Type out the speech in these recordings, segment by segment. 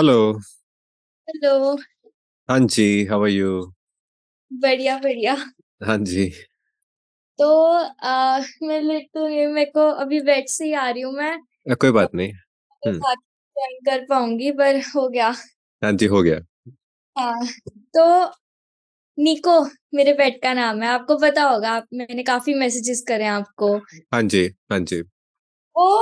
Hello hello हाँ जी how are you बढ़िया बढ़िया हाँ जी तो आ, मैं ये मेरे को अभी बेड से ही आ रही हूँ मैं आ, कोई बात नहीं साथ तो हम्म। ज्वाइन कर पाऊंगी पर हो गया हाँ जी हो गया हाँ तो निको मेरे पेट का नाम है आपको पता होगा आप मैंने काफी मैसेजेस करे हैं आपको हाँ जी हाँ जी वो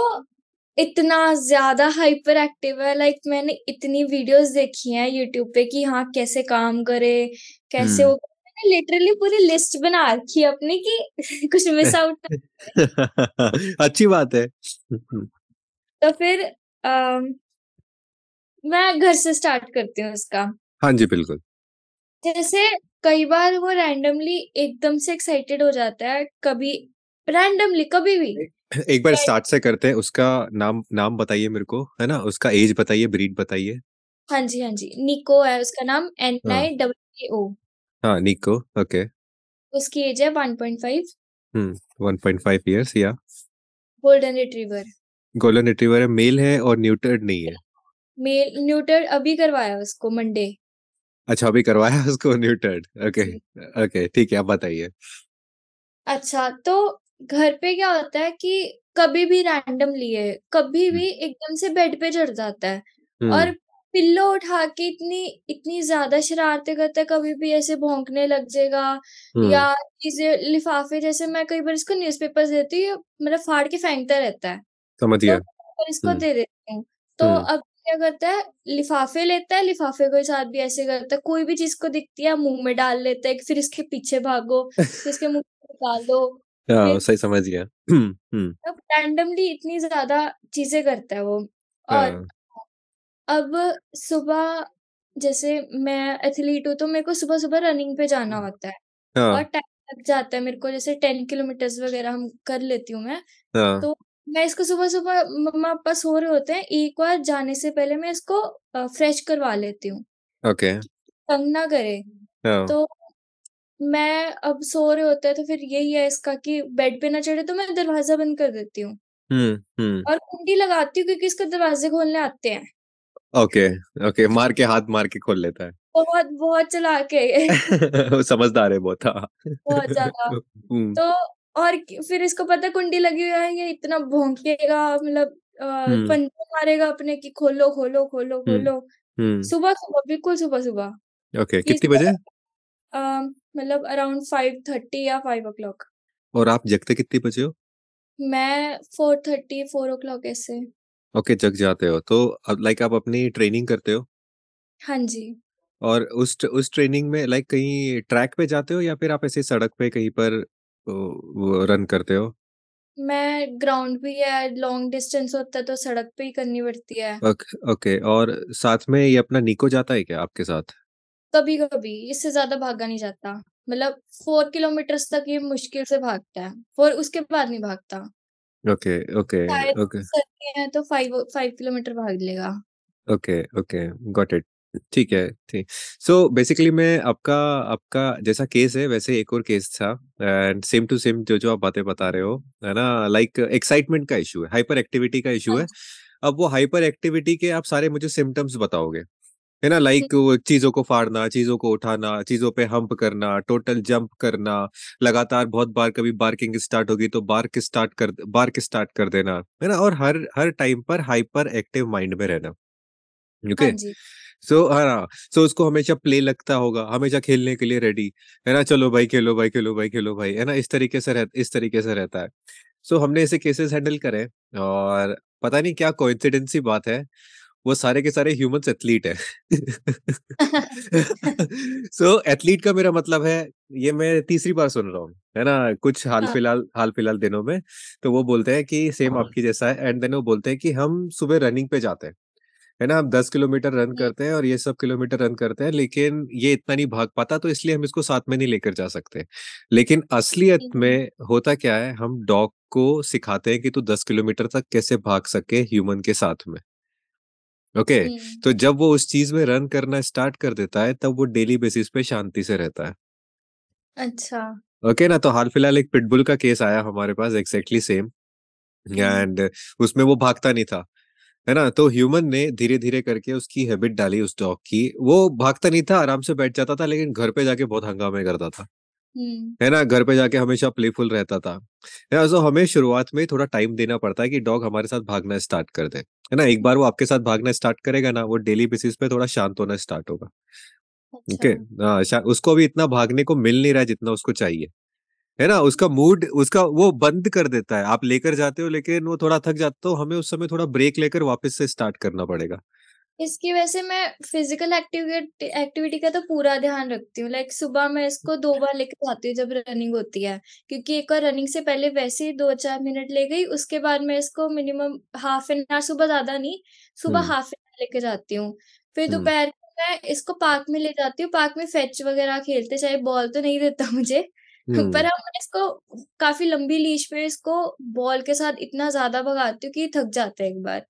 इतना ज्यादा हाइपर एक्टिव है लाइक like, मैंने इतनी वीडियोस देखी हैं यूट्यूब पे कि हाँ कैसे काम करे कैसे हम्म। वो मैंने लिटरली पूरी लिस्ट बना रखी है अपनी कि कुछ मिस आउट अच्छी बात है तो फिर आ, मैं घर से स्टार्ट करती हूँ इसका हाँ जी बिल्कुल जैसे कई बार वो रैंडमली एकदम से एक्साइटेड हो जाता है कभी रैंडमली कभी भी एक बार स्टार्ट से करते हैं उसका नाम नाम बताइए मेरे को है ना उसका एज बताइए ब्रीड बताइए हाँ जी हाँ जी निको है उसका नाम हाँ। एन आई डब्ल्यू ओ हाँ निको ओके उसकी एज है 1.5 हम्म 1.5 इयर्स या गोल्डन रिट्रीवर गोल्डन रिट्रीवर है मेल है और न्यूटर्ड नहीं है मेल न्यूटर्ड अभी करवाया उसको मंडे अच्छा अभी करवाया उसको न्यूटर्ड ओके ओके ठीक है आप बताइए अच्छा तो घर पे क्या होता है कि कभी भी रैंडम लिए कभी भी एकदम से बेड पे चढ़ जाता है और पिल्लो उठा के इतनी इतनी ज्यादा शरारते करता है कभी भी ऐसे भोंकने लग जाएगा या चीजें लिफाफे जैसे मैं कई बार इसको न्यूज़पेपर देती हूँ मतलब फाड़ के फेंकता रहता है समझ तो गया तो इसको दे देती हूँ तो अब क्या करता है लिफाफे लेता है लिफाफे के साथ भी ऐसे करता है कोई भी चीज को दिखती है मुंह में डाल लेता है फिर इसके पीछे भागो इसके मुंह दो हाँ, सही समझ गया अब हम्म, हम्म। रैंडमली इतनी ज्यादा चीजें करता है वो और हाँ। अब सुबह जैसे मैं एथलीट हूँ तो मेरे को सुबह सुबह रनिंग पे जाना हम्म। होता है और टाइम हाँ। लग जाता है मेरे को जैसे टेन किलोमीटर वगैरह हम कर लेती हूँ मैं तो मैं इसको सुबह सुबह मम्मा पापा सो रहे होते हैं एक बार जाने से पहले मैं इसको फ्रेश करवा लेती हूँ ओके तंग ना करे तो मैं अब सो रहे होता है तो फिर यही है इसका कि बेड पे ना चढ़े तो मैं दरवाजा बंद कर देती हूँ और कुंडी लगाती हूँ क्योंकि इसका दरवाजे खोलने आते हैं ओके ओके मार के हाथ मार के खोल लेता है बहुत बहुत चला के समझदार है बहुत हाँ। बहुत ज्यादा तो और फिर इसको पता कुंडी लगी हुई है ये इतना भोंकेगा मतलब पंजे मारेगा अपने कि खोलो खोलो खोलो खोलो सुबह सुबह बिल्कुल सुबह सुबह ओके कितने बजे मतलब अराउंड फाइव थर्टी या फाइव ओ क्लॉक और आप जगते कितने बजे हो मैं four thirty four o'clock ऐसे ओके जग जाते हो तो लाइक आप अपनी ट्रेनिंग करते हो हाँ जी और उस उस ट्रेनिंग में लाइक कहीं ट्रैक पे जाते हो या फिर आप ऐसे सड़क पे कहीं पर रन करते हो मैं ग्राउंड भी है लॉन्ग डिस्टेंस होता है तो सड़क पे ही करनी पड़ती है ओके ओके और साथ में ये अपना निको जाता है क्या आपके साथ कभी कभी इससे ज्यादा भागा नहीं जाता मतलब फोर किलोमीटर तक ये मुश्किल से भागता है फोर उसके बाद नहीं भागता ओके ओके ओके सर्दी है तो फाइव फाइव किलोमीटर भाग लेगा ओके ओके गॉट इट ठीक है ठीक सो बेसिकली मैं आपका आपका जैसा केस है वैसे एक और केस था एंड सेम टू सेम जो जो आप बातें बता रहे हो है ना लाइक एक्साइटमेंट का इशू है हाइपर एक्टिविटी का इशू है हाँ। अब वो हाइपर एक्टिविटी के आप सारे मुझे सिम्टम्स बताओगे है ना लाइक वो चीजों को फाड़ना चीजों को उठाना चीजों पे हम्प करना टोटल जंप करना लगातार बहुत बार कभी बार्किंग स्टार्ट होगी तो बार्क स्टार्ट कर बार्क स्टार्ट कर देना है ना और हर हर टाइम पर हाइपर एक्टिव माइंड में रहना ओके हाँ सो हाँ, हाँ सो उसको हमेशा प्ले लगता होगा हमेशा खेलने के लिए रेडी है ना चलो भाई खेलो भाई खेलो भाई खेलो भाई है ना इस तरीके से रह, इस तरीके से रहता है सो so, हमने ऐसे केसेस हैंडल करे और पता नहीं क्या कोइंसिडेंसी बात है वो सारे के सारे ह्यूमन एथलीट है सो so, एथलीट का मेरा मतलब है ये मैं तीसरी बार सुन रहा हूँ है ना कुछ हाल हाँ। फिलहाल हाल फिलहाल दिनों में तो वो बोलते हैं कि सेम हाँ। आपकी जैसा है एंड देन वो बोलते हैं कि हम सुबह रनिंग पे जाते हैं है ना हम दस किलोमीटर रन हाँ। करते हैं और ये सब किलोमीटर रन करते हैं लेकिन ये इतना नहीं भाग पाता तो इसलिए हम इसको साथ में नहीं लेकर जा सकते लेकिन असलियत में होता क्या है हम डॉग को सिखाते हैं कि तू दस किलोमीटर तक कैसे भाग सके ह्यूमन के साथ में ओके तो जब वो उस चीज में रन करना स्टार्ट कर देता है तब वो डेली बेसिस पे शांति से रहता है अच्छा ओके ना तो हाल फिलहाल एक पिटबुल का केस आया हमारे पास एग्जैक्टली सेम एंड उसमें वो भागता नहीं था है ना तो ह्यूमन ने धीरे धीरे करके उसकी हैबिट डाली उस डॉग की वो भागता नहीं था आराम से बैठ जाता था लेकिन घर पे जाके बहुत हंगामे करता था हम्म। है ना घर पे जाके हमेशा प्लेफुल रहता था है ना हमें शुरुआत में थोड़ा टाइम देना पड़ता है कि डॉग हमारे साथ भागना स्टार्ट कर दे है ना एक बार वो आपके साथ भागना स्टार्ट करेगा ना वो डेली बेसिस पे थोड़ा शांत होना स्टार्ट होगा ओके अच्छा। हाँ शा- उसको अभी इतना भागने को मिल नहीं रहा है जितना उसको चाहिए है ना उसका मूड उसका वो बंद कर देता है आप लेकर जाते हो लेकिन वो थोड़ा थक जाता हो हमें उस समय थोड़ा ब्रेक लेकर वापस से स्टार्ट करना पड़ेगा इसकी वैसे मैं फिजिकल एक्टिविटी एक्टिविटी का तो पूरा ध्यान रखती हूँ लाइक सुबह मैं इसको दो बार लेके जाती हूँ जब रनिंग होती है क्योंकि एक बार रनिंग से पहले वैसे ही दो चार मिनट ले गई उसके बाद मैं इसको मिनिमम हाफ एन आवर सुबह ज्यादा नहीं सुबह हाफ एन आवर लेके जाती हूँ फिर हम्म। दोपहर मैं इसको पार्क में ले जाती हूँ पार्क में फेच वगैरह खेलते चाहे बॉल तो नहीं देता मुझे पर हम हम्म। इसको काफी लंबी लीच पे इसको बॉल के साथ इतना ज्यादा भगाती हूँ कि थक जाता है एक बार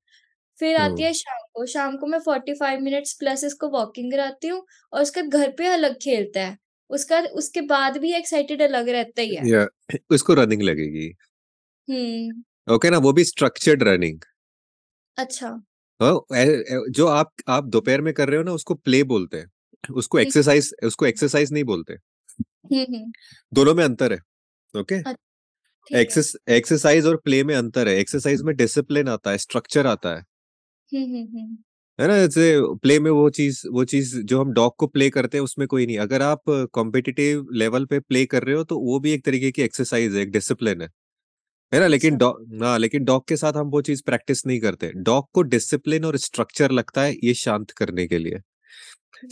फिर तो आती है शाम को शाम को मैं फोर्टी फाइव मिनट्स प्लस इसको वॉकिंग कराती हूँ और उसके घर पे अलग खेलता है उसका उसके बाद भी एक्साइटेड अलग रहता ही है या उसको रनिंग लगेगी हम्म ओके ना वो भी स्ट्रक्चर्ड रनिंग अच्छा हाँ, जो आप आप दोपहर में कर रहे हो ना उसको प्ले बोलते हैं उसको एक्सरसाइज हम्म। उसको एक्सरसाइज नहीं बोलते हम्म, हम्म। दोनों में अंतर है ओके अच्छा, एक्सरसाइज और प्ले में अंतर है एक्सरसाइज में डिसिप्लिन आता है स्ट्रक्चर आता है हम्म, हम्म, हम्म। है ना जैसे प्ले में वो चीज वो चीज जो हम डॉग को प्ले करते हैं उसमें कोई नहीं अगर आप कॉम्पिटिटिव लेवल पे प्ले कर रहे हो तो वो भी एक तरीके की एक्सरसाइज है एक डिसिप्लिन है है ना लेकिन डॉग अच्छा। हाँ लेकिन डॉग के साथ हम वो चीज प्रैक्टिस नहीं करते डॉग को डिसिप्लिन और स्ट्रक्चर लगता है ये शांत करने के लिए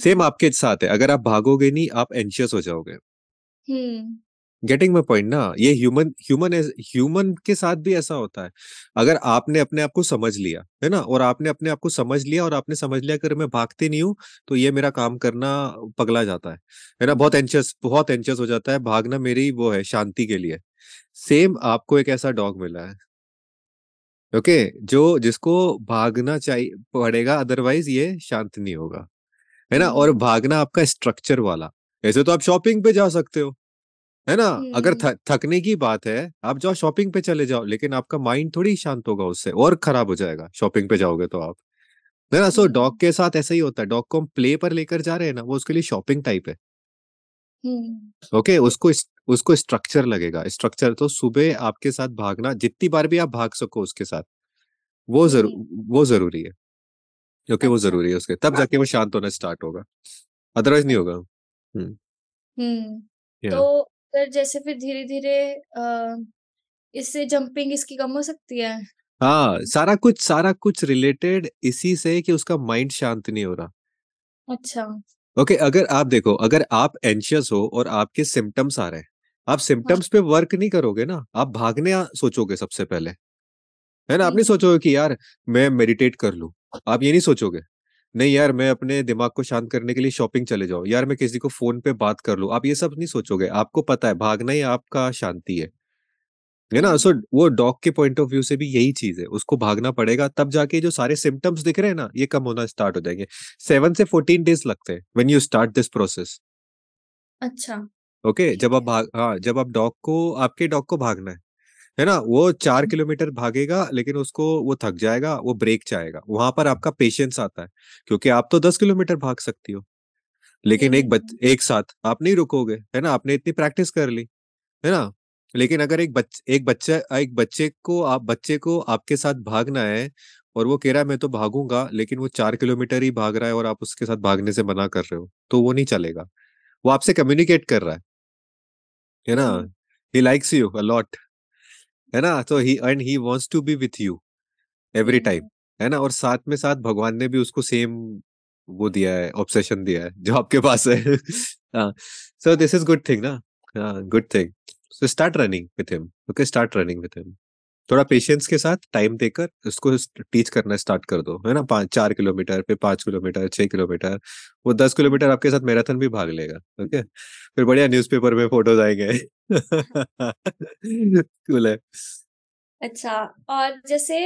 सेम आपके साथ है अगर आप भागोगे नहीं आप एंशियस हो जाओगे हम्म गेटिंग माई पॉइंट ना ये ह्यूमन ह्यूमन ह्यूमन के साथ भी ऐसा होता है अगर आपने अपने आप को समझ लिया है ना और आपने अपने आप को समझ लिया और आपने समझ लिया अगर मैं भागती नहीं हूँ तो ये मेरा काम करना पगला जाता है है ना बहुत एंशियस बहुत एंशियस हो जाता है भागना मेरी वो है शांति के लिए सेम आपको एक ऐसा डॉग मिला है ओके okay, जो जिसको भागना चाहिए पड़ेगा अदरवाइज ये शांत नहीं होगा है ना हम्म। और भागना आपका स्ट्रक्चर वाला ऐसे तो आप शॉपिंग पे जा सकते हो है ना अगर हम्म। थ, थकने की बात है आप जाओ शॉपिंग पे चले जाओ लेकिन आपका माइंड थोड़ी शांत होगा उससे और खराब हो जाएगा शॉपिंग पे जाओगे तो आप है ना सो हम्म, डॉग हम्म। के साथ ऐसा ही होता है डॉग को हम प्ले पर लेकर जा रहे हैं ना वो उसके लिए शॉपिंग टाइप है ओके okay, उसको इस- उसको स्ट्रक्चर लगेगा स्ट्रक्चर तो सुबह आपके साथ भागना जितनी बार भी आप भाग सको उसके साथ वो जरूर वो जरूरी है क्योंकि वो अच्छा। जरूरी है उसके तब जाके वो शांत होना स्टार्ट होगा अदरवाइज नहीं होगा हम्म हम्म तो पर जैसे फिर धीरे धीरे इससे जंपिंग इसकी कम हो सकती है हाँ सारा कुछ सारा कुछ रिलेटेड इसी से कि उसका माइंड शांत नहीं हो रहा अच्छा ओके okay, अगर आप देखो अगर आप एंशियस हो और आपके सिम्टम्स आ रहे हैं आप सिम्टम्स हाँ। पे वर्क नहीं करोगे ना आप भागने सोचोगे सबसे पहले है ना आप नहीं हम्म। सोचोगे कि यार मैं मेडिटेट कर लू आप ये नहीं सोचोगे नहीं यार मैं अपने दिमाग को शांत करने के लिए शॉपिंग चले जाऊँ, यार मैं किसी को फ़ोन पे बात कर लू आप ये सब नहीं सोचोगे, आपको पता है भागना ही आपका शांति है। है ना? हम्म। सो वो डॉग के पॉइंट ऑफ व्यू से भी यही चीज़ है, उसको भागना पड़ेगा तब जाके जो सारे सिम्टम्स दिख रहे हैं ना, ये कम होना स्टार्ट हो जाएंगे सेवन से फोर्टीन डेज़ लगते हैं when you start this process. अच्छा। ओके, okay, जब आप भाग हाँ, जब आप डॉग को आपके डॉग को भागना है। है ना वो चार किलोमीटर भागेगा लेकिन उसको वो थक जाएगा वो ब्रेक चाहेगा वहां पर आपका पेशेंस आता है क्योंकि आप तो दस किलोमीटर भाग सकती हो लेकिन एक बच हम्म। एक साथ आप नहीं रुकोगे है ना आपने इतनी प्रैक्टिस कर ली है ना लेकिन अगर एक बच एक बच्चा एक बच्चे को आप बच्चे को आपके साथ भागना है और वो कह रहा है मैं तो भागूंगा लेकिन वो चार किलोमीटर ही भाग रहा है और आप उसके साथ भागने से मना कर रहे हो तो वो नहीं चलेगा वो आपसे कम्युनिकेट कर रहा है है ना ही लाइक्स यू अलॉट है ना तो he and he wants to be with you every time है ना और साथ में साथ भगवान ने भी उसको सेम वो दिया है ऑब्सेशन दिया है जो आपके पास है so this is good thing ना good thing so start running with him okay start running with him थोड़ा पेशेंस के साथ टाइम देकर उसको टीच करना स्टार्ट कर दो है ना पाँच चार किलोमीटर फिर पाँच किलोमीटर छः किलोमीटर वो दस किलोमीटर आपके साथ मैराथन भी भाग लेगा ओके फिर बढ़िया न्यूज़पेपर में फोटोज आएंगे कूल है अच्छा और जैसे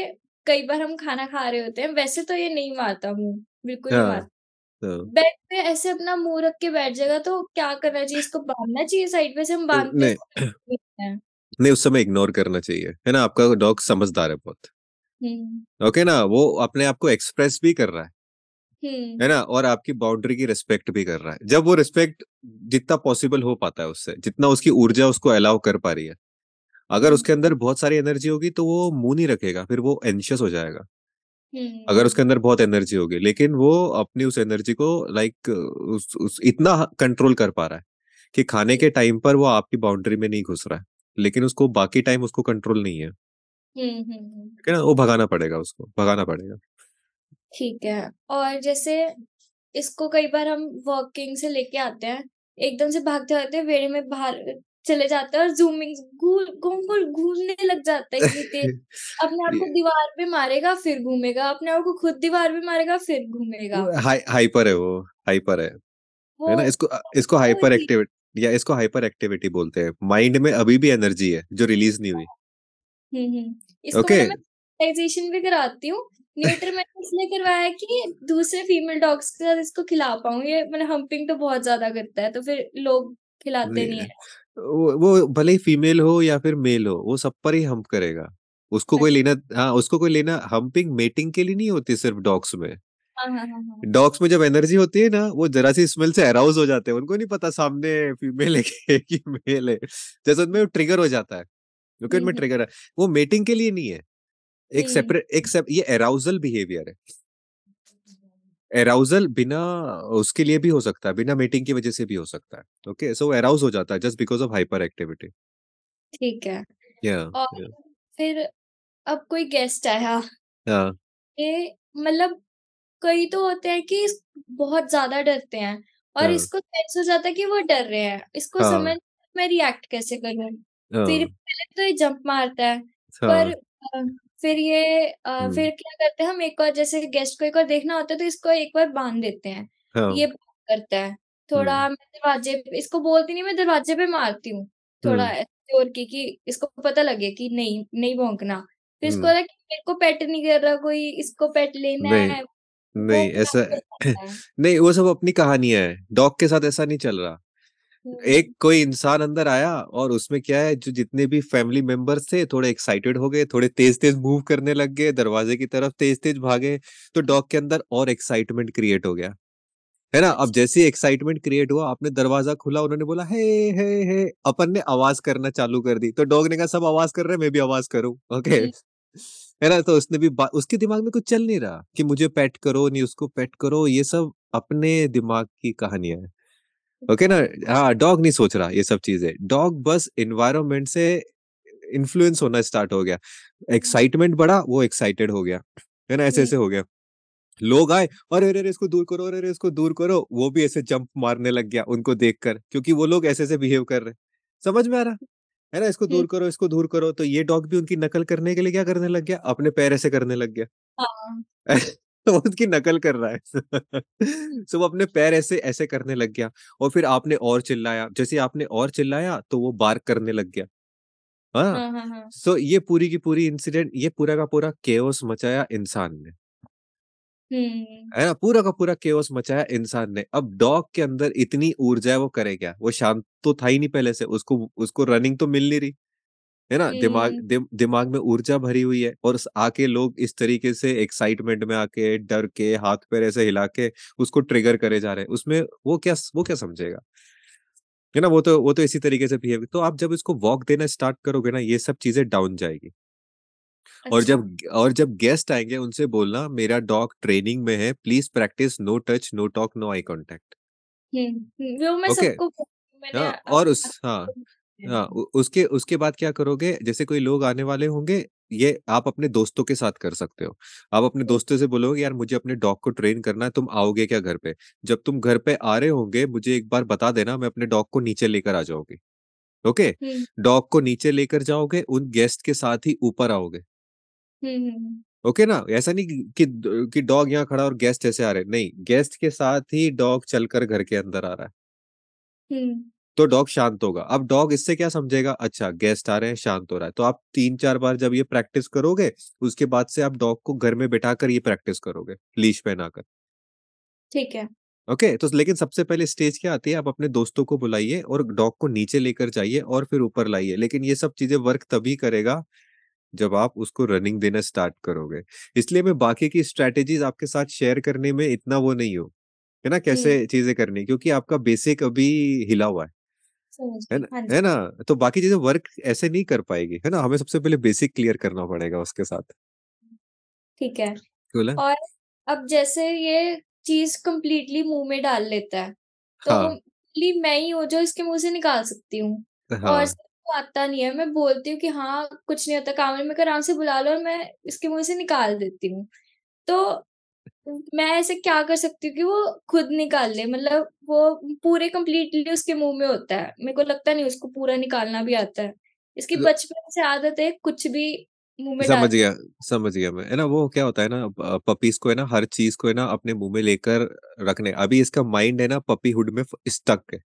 कई बार हम खाना खा रहे होते हैं वैसे तो ये नहीं मारता मुंह बिल्कुल हाँ, नहीं मारता हाँ। बेड पे ऐसे अपना मुंह रख के बैठ जाएगा तो क्या करना चाहिए इसको बांधना चाहिए साइड पे से हम बांधते हैं कितने उस समय इग्नोर करना चाहिए है ना आपका डॉग समझदार है बहुत ओके हम्म। okay ना वो अपने आप को एक्सप्रेस भी कर रहा है हम्म। है ना और आपकी बाउंड्री की रिस्पेक्ट भी कर रहा है जब वो रिस्पेक्ट जितना पॉसिबल हो पाता है उससे जितना उसकी ऊर्जा उसको अलाउ कर पा रही है अगर उसके हम्म। अंदर बहुत सारी एनर्जी होगी तो वो मुंह नहीं रखेगा फिर वो एंशियस हो जाएगा अगर उसके अंदर बहुत एनर्जी होगी लेकिन वो अपनी उस एनर्जी को लाइक उस, उस इतना कंट्रोल कर पा रहा है कि खाने के टाइम पर वो आपकी बाउंड्री में नहीं घुस रहा है लेकिन उसको बाकी टाइम उसको कंट्रोल नहीं है ठीक है ना वो भगाना पड़ेगा उसको भगाना पड़ेगा ठीक है और जैसे इसको कई बार हम वर्किंग से लेके आते हैं एकदम से भागते होते वेड़े में बाहर चले जाते हैं और जूमिंग घूम घूम घूमने लग जाता है इतनी तेज अपने आप को दीवार पे मारेगा फिर घूमेगा अपने आप को खुद दीवार पे मारेगा फिर घूमेगा हाइपर है वो हाइपर है है ना इसको इसको हाइपर एक्टिविटी या इसको हाइपर एक्टिविटी बोलते हैं माइंड में अभी भी एनर्जी है जो रिलीज नहीं हुई हम्म, हम्म। Okay okay. मतलब भी कराती हूँ न्यूट्री मैंने तो इसलिए करवाया है कि दूसरे फीमेल डॉग्स के साथ इसको खिला पाऊँ ये मैंने मतलब हम्पिंग तो बहुत ज्यादा करता है तो फिर लोग खिलाते नहीं, नहीं है वो, वो भले ही फीमेल हो या फिर मेल हो वो सब पर ही हम्प करेगा उसको कोई अच्छा। लेना हाँ उसको कोई लेना हम्पिंग मेटिंग के लिए नहीं होती सिर्फ डॉग्स में हाँ, हाँ, हाँ, डॉग्स में जब एनर्जी होती है ना वो जरा सी स्मेल से अराउज हो जाते हैं उनको नहीं पता सामने फीमेल है कि मेल है जैसे उनमें ट्रिगर हो जाता है क्योंकि उनमें हम्म। ट्रिगर है वो मेटिंग के लिए नहीं है एक सेपरेट एक सेप, ये अराउजल बिहेवियर है अराउजल बिना उसके लिए भी हो सकता है बिना मेटिंग की वजह से भी हो सकता है ओके सो अराउज हो जाता है just because of hyper activity ठीक है या और फिर अब कोई गेस्ट आया yeah. ये मतलब कई तो होते हैं कि बहुत ज्यादा डरते हैं और हाँ, इसको सेंस हो जाता है कि वो डर रहे हैं इसको हाँ, समझ मैं रिएक्ट कैसे करूँ हाँ, फिर पहले तो ये जंप मारता है पर हाँ। फिर ये फिर क्या करते हैं हम एक बार जैसे गेस्ट को एक बार देखना होता है तो इसको एक बार बांध देते हैं ये हाँ। करता है थोड़ा मैं दरवाजे इसको बोलती नहीं मैं दरवाजे पे मारती हूँ थोड़ा जोर की कि इसको पता लगे कि नहीं नहीं भोंकना फिर इसको मेरे को पेट नहीं कर रहा कोई इसको पेट लेना है नहीं ऐसा नहीं वो सब अपनी कहानी है डॉग के साथ ऐसा नहीं चल रहा हम्म। एक कोई इंसान अंदर आया और उसमें क्या है जो जितने भी फैमिली मेंबर्स थे थोड़े एक्साइटेड हो गए थोड़े तेज तेज मूव करने लग गए दरवाजे की तरफ तेज तेज भागे तो डॉग के अंदर और एक्साइटमेंट क्रिएट हो गया है ना अब जैसे एक्साइटमेंट क्रिएट हुआ आपने दरवाजा खुला उन्होंने बोला हे हे हे अपन ने आवाज करना चालू कर दी तो डॉग ने कहा सब आवाज कर रहे हैं मैं भी आवाज करूं ओके हम्म। है ना तो उसने भी उसके दिमाग में कुछ चल नहीं रहा कि मुझे पेट करो नहीं उसको पेट करो ये सब अपने दिमाग की कहानियां है ओके ना हाँ डॉग नहीं सोच रहा ये सब चीजें डॉग बस इन्वायरमेंट से इन्फ्लुएंस होना स्टार्ट हो गया एक्साइटमेंट बढ़ा वो एक्साइटेड हो गया है ना ऐसे ऐसे हम्म। हो गया लोग आए और अरे अरे इसको दूर करो अरे अरे इसको दूर करो वो भी ऐसे जंप मारने लग गया उनको देखकर क्योंकि वो लोग ऐसे ऐसे बिहेव कर रहे समझ में आ रहा है ना इसको दूर हम्म। करो इसको दूर करो तो ये डॉग भी उनकी नकल करने के लिए क्या करने लग गया अपने पैर ऐसे करने लग गया हाँ। तो उसकी नकल कर रहा है सो वो अपने पैर ऐसे ऐसे करने लग गया और फिर आपने और चिल्लाया जैसे आपने और चिल्लाया तो वो बार्क करने लग गया हाँ, हाँ, हाँ सो so, ये पूरी की पूरी इंसिडेंट ये पूरा का पूरा केओस मचाया इंसान ने हम्म। है ना पूरा का पूरा केवस मचाया इंसान ने अब डॉग के अंदर इतनी ऊर्जा है वो करे क्या वो शांत तो था ही नहीं पहले से उसको उसको रनिंग तो मिल नहीं रही है ना दिमाग हम्म। दि, दिमाग में ऊर्जा भरी हुई है और आके लोग इस तरीके से एक्साइटमेंट में आके डर के हाथ पैर ऐसे हिला के उसको ट्रिगर करे जा रहे हैं उसमें वो क्या वो क्या समझेगा है ना वो तो वो तो इसी तरीके से बिहेव तो आप जब इसको वॉक देना स्टार्ट करोगे ना ये सब चीजें डाउन जाएगी अच्छा। और जब और जब गेस्ट आएंगे उनसे बोलना मेरा डॉग ट्रेनिंग में है please practice no touch no talk no eye contact okay हाँ, और उस हाँ हाँ उसके उसके बाद क्या करोगे जैसे कोई लोग आने वाले होंगे ये आप अपने दोस्तों के साथ कर सकते हो आप अपने दोस्तों से बोलोगे यार मुझे अपने डॉग को ट्रेन करना है तुम आओगे क्या घर पे जब तुम घर पे आ रहे होंगे मुझे एक बार बता देना मैं अपने डॉग को नीचे लेकर आ जाओगी ओके डॉग को नीचे लेकर जाओगे उन गेस्ट के साथ ही ऊपर आओगे ओके ना ऐसा नहीं कि कि डॉग यहाँ खड़ा और गेस्ट ऐसे आ रहे नहीं गेस्ट के साथ ही डॉग चलकर घर के अंदर आ रहा है तो डॉग शांत होगा अब डॉग इससे क्या समझेगा अच्छा गेस्ट आ रहे हैं शांत हो रहा है तो आप तीन चार बार जब ये प्रैक्टिस करोगे उसके बाद से आप डॉग को घर में कर ये प्रैक्टिस करोगे लीश पहनाकर ठीक है ओके तो लेकिन सबसे पहले स्टेज क्या आती है आप अपने दोस्तों को बुलाइए और डॉग को नीचे लेकर जाइए और फिर ऊपर लाइए लेकिन ये सब चीजें वर्क तभी करेगा जब आप उसको रनिंग देना स्टार्ट करोगे इसलिए मैं बाकी की स्ट्रेटेजीज आपके साथ शेयर करने में इतना वो नहीं हूँ है ना कैसे चीजें करनी क्योंकि आपका बेसिक अभी हिला हुआ है है ना हाँ है ना तो बाकी चीजें वर्क ऐसे नहीं कर पाएगी है ना हमें सबसे पहले बेसिक क्लियर करना पड़ेगा उसके साथ ठीक है बोला और अब जैसे ये चीज कम्प्लीटली मुंह में डाल लेता है तो हाँ। मैं ही हो जो इसके मुंह से निकाल सकती हूँ हाँ। और आता नहीं है मैं बोलती हूँ कि हाँ कुछ नहीं होता कामरे में आराम से बुला लो और मैं इसके मुंह से निकाल देती हूँ तो मैं ऐसे क्या कर सकती हूँ कि वो खुद निकाल ले मतलब वो पूरे कंप्लीटली उसके मुंह में होता है मेरे को लगता नहीं उसको पूरा निकालना भी आता है इसकी बचपन से आदत है कुछ भी मुंह में समझ गया समझ गया मैं है ना वो क्या होता है ना पपीज को है ना हर चीज को है ना अपने मुंह में लेकर रखने अभी इसका माइंड है ना पपीहुड में स्टक है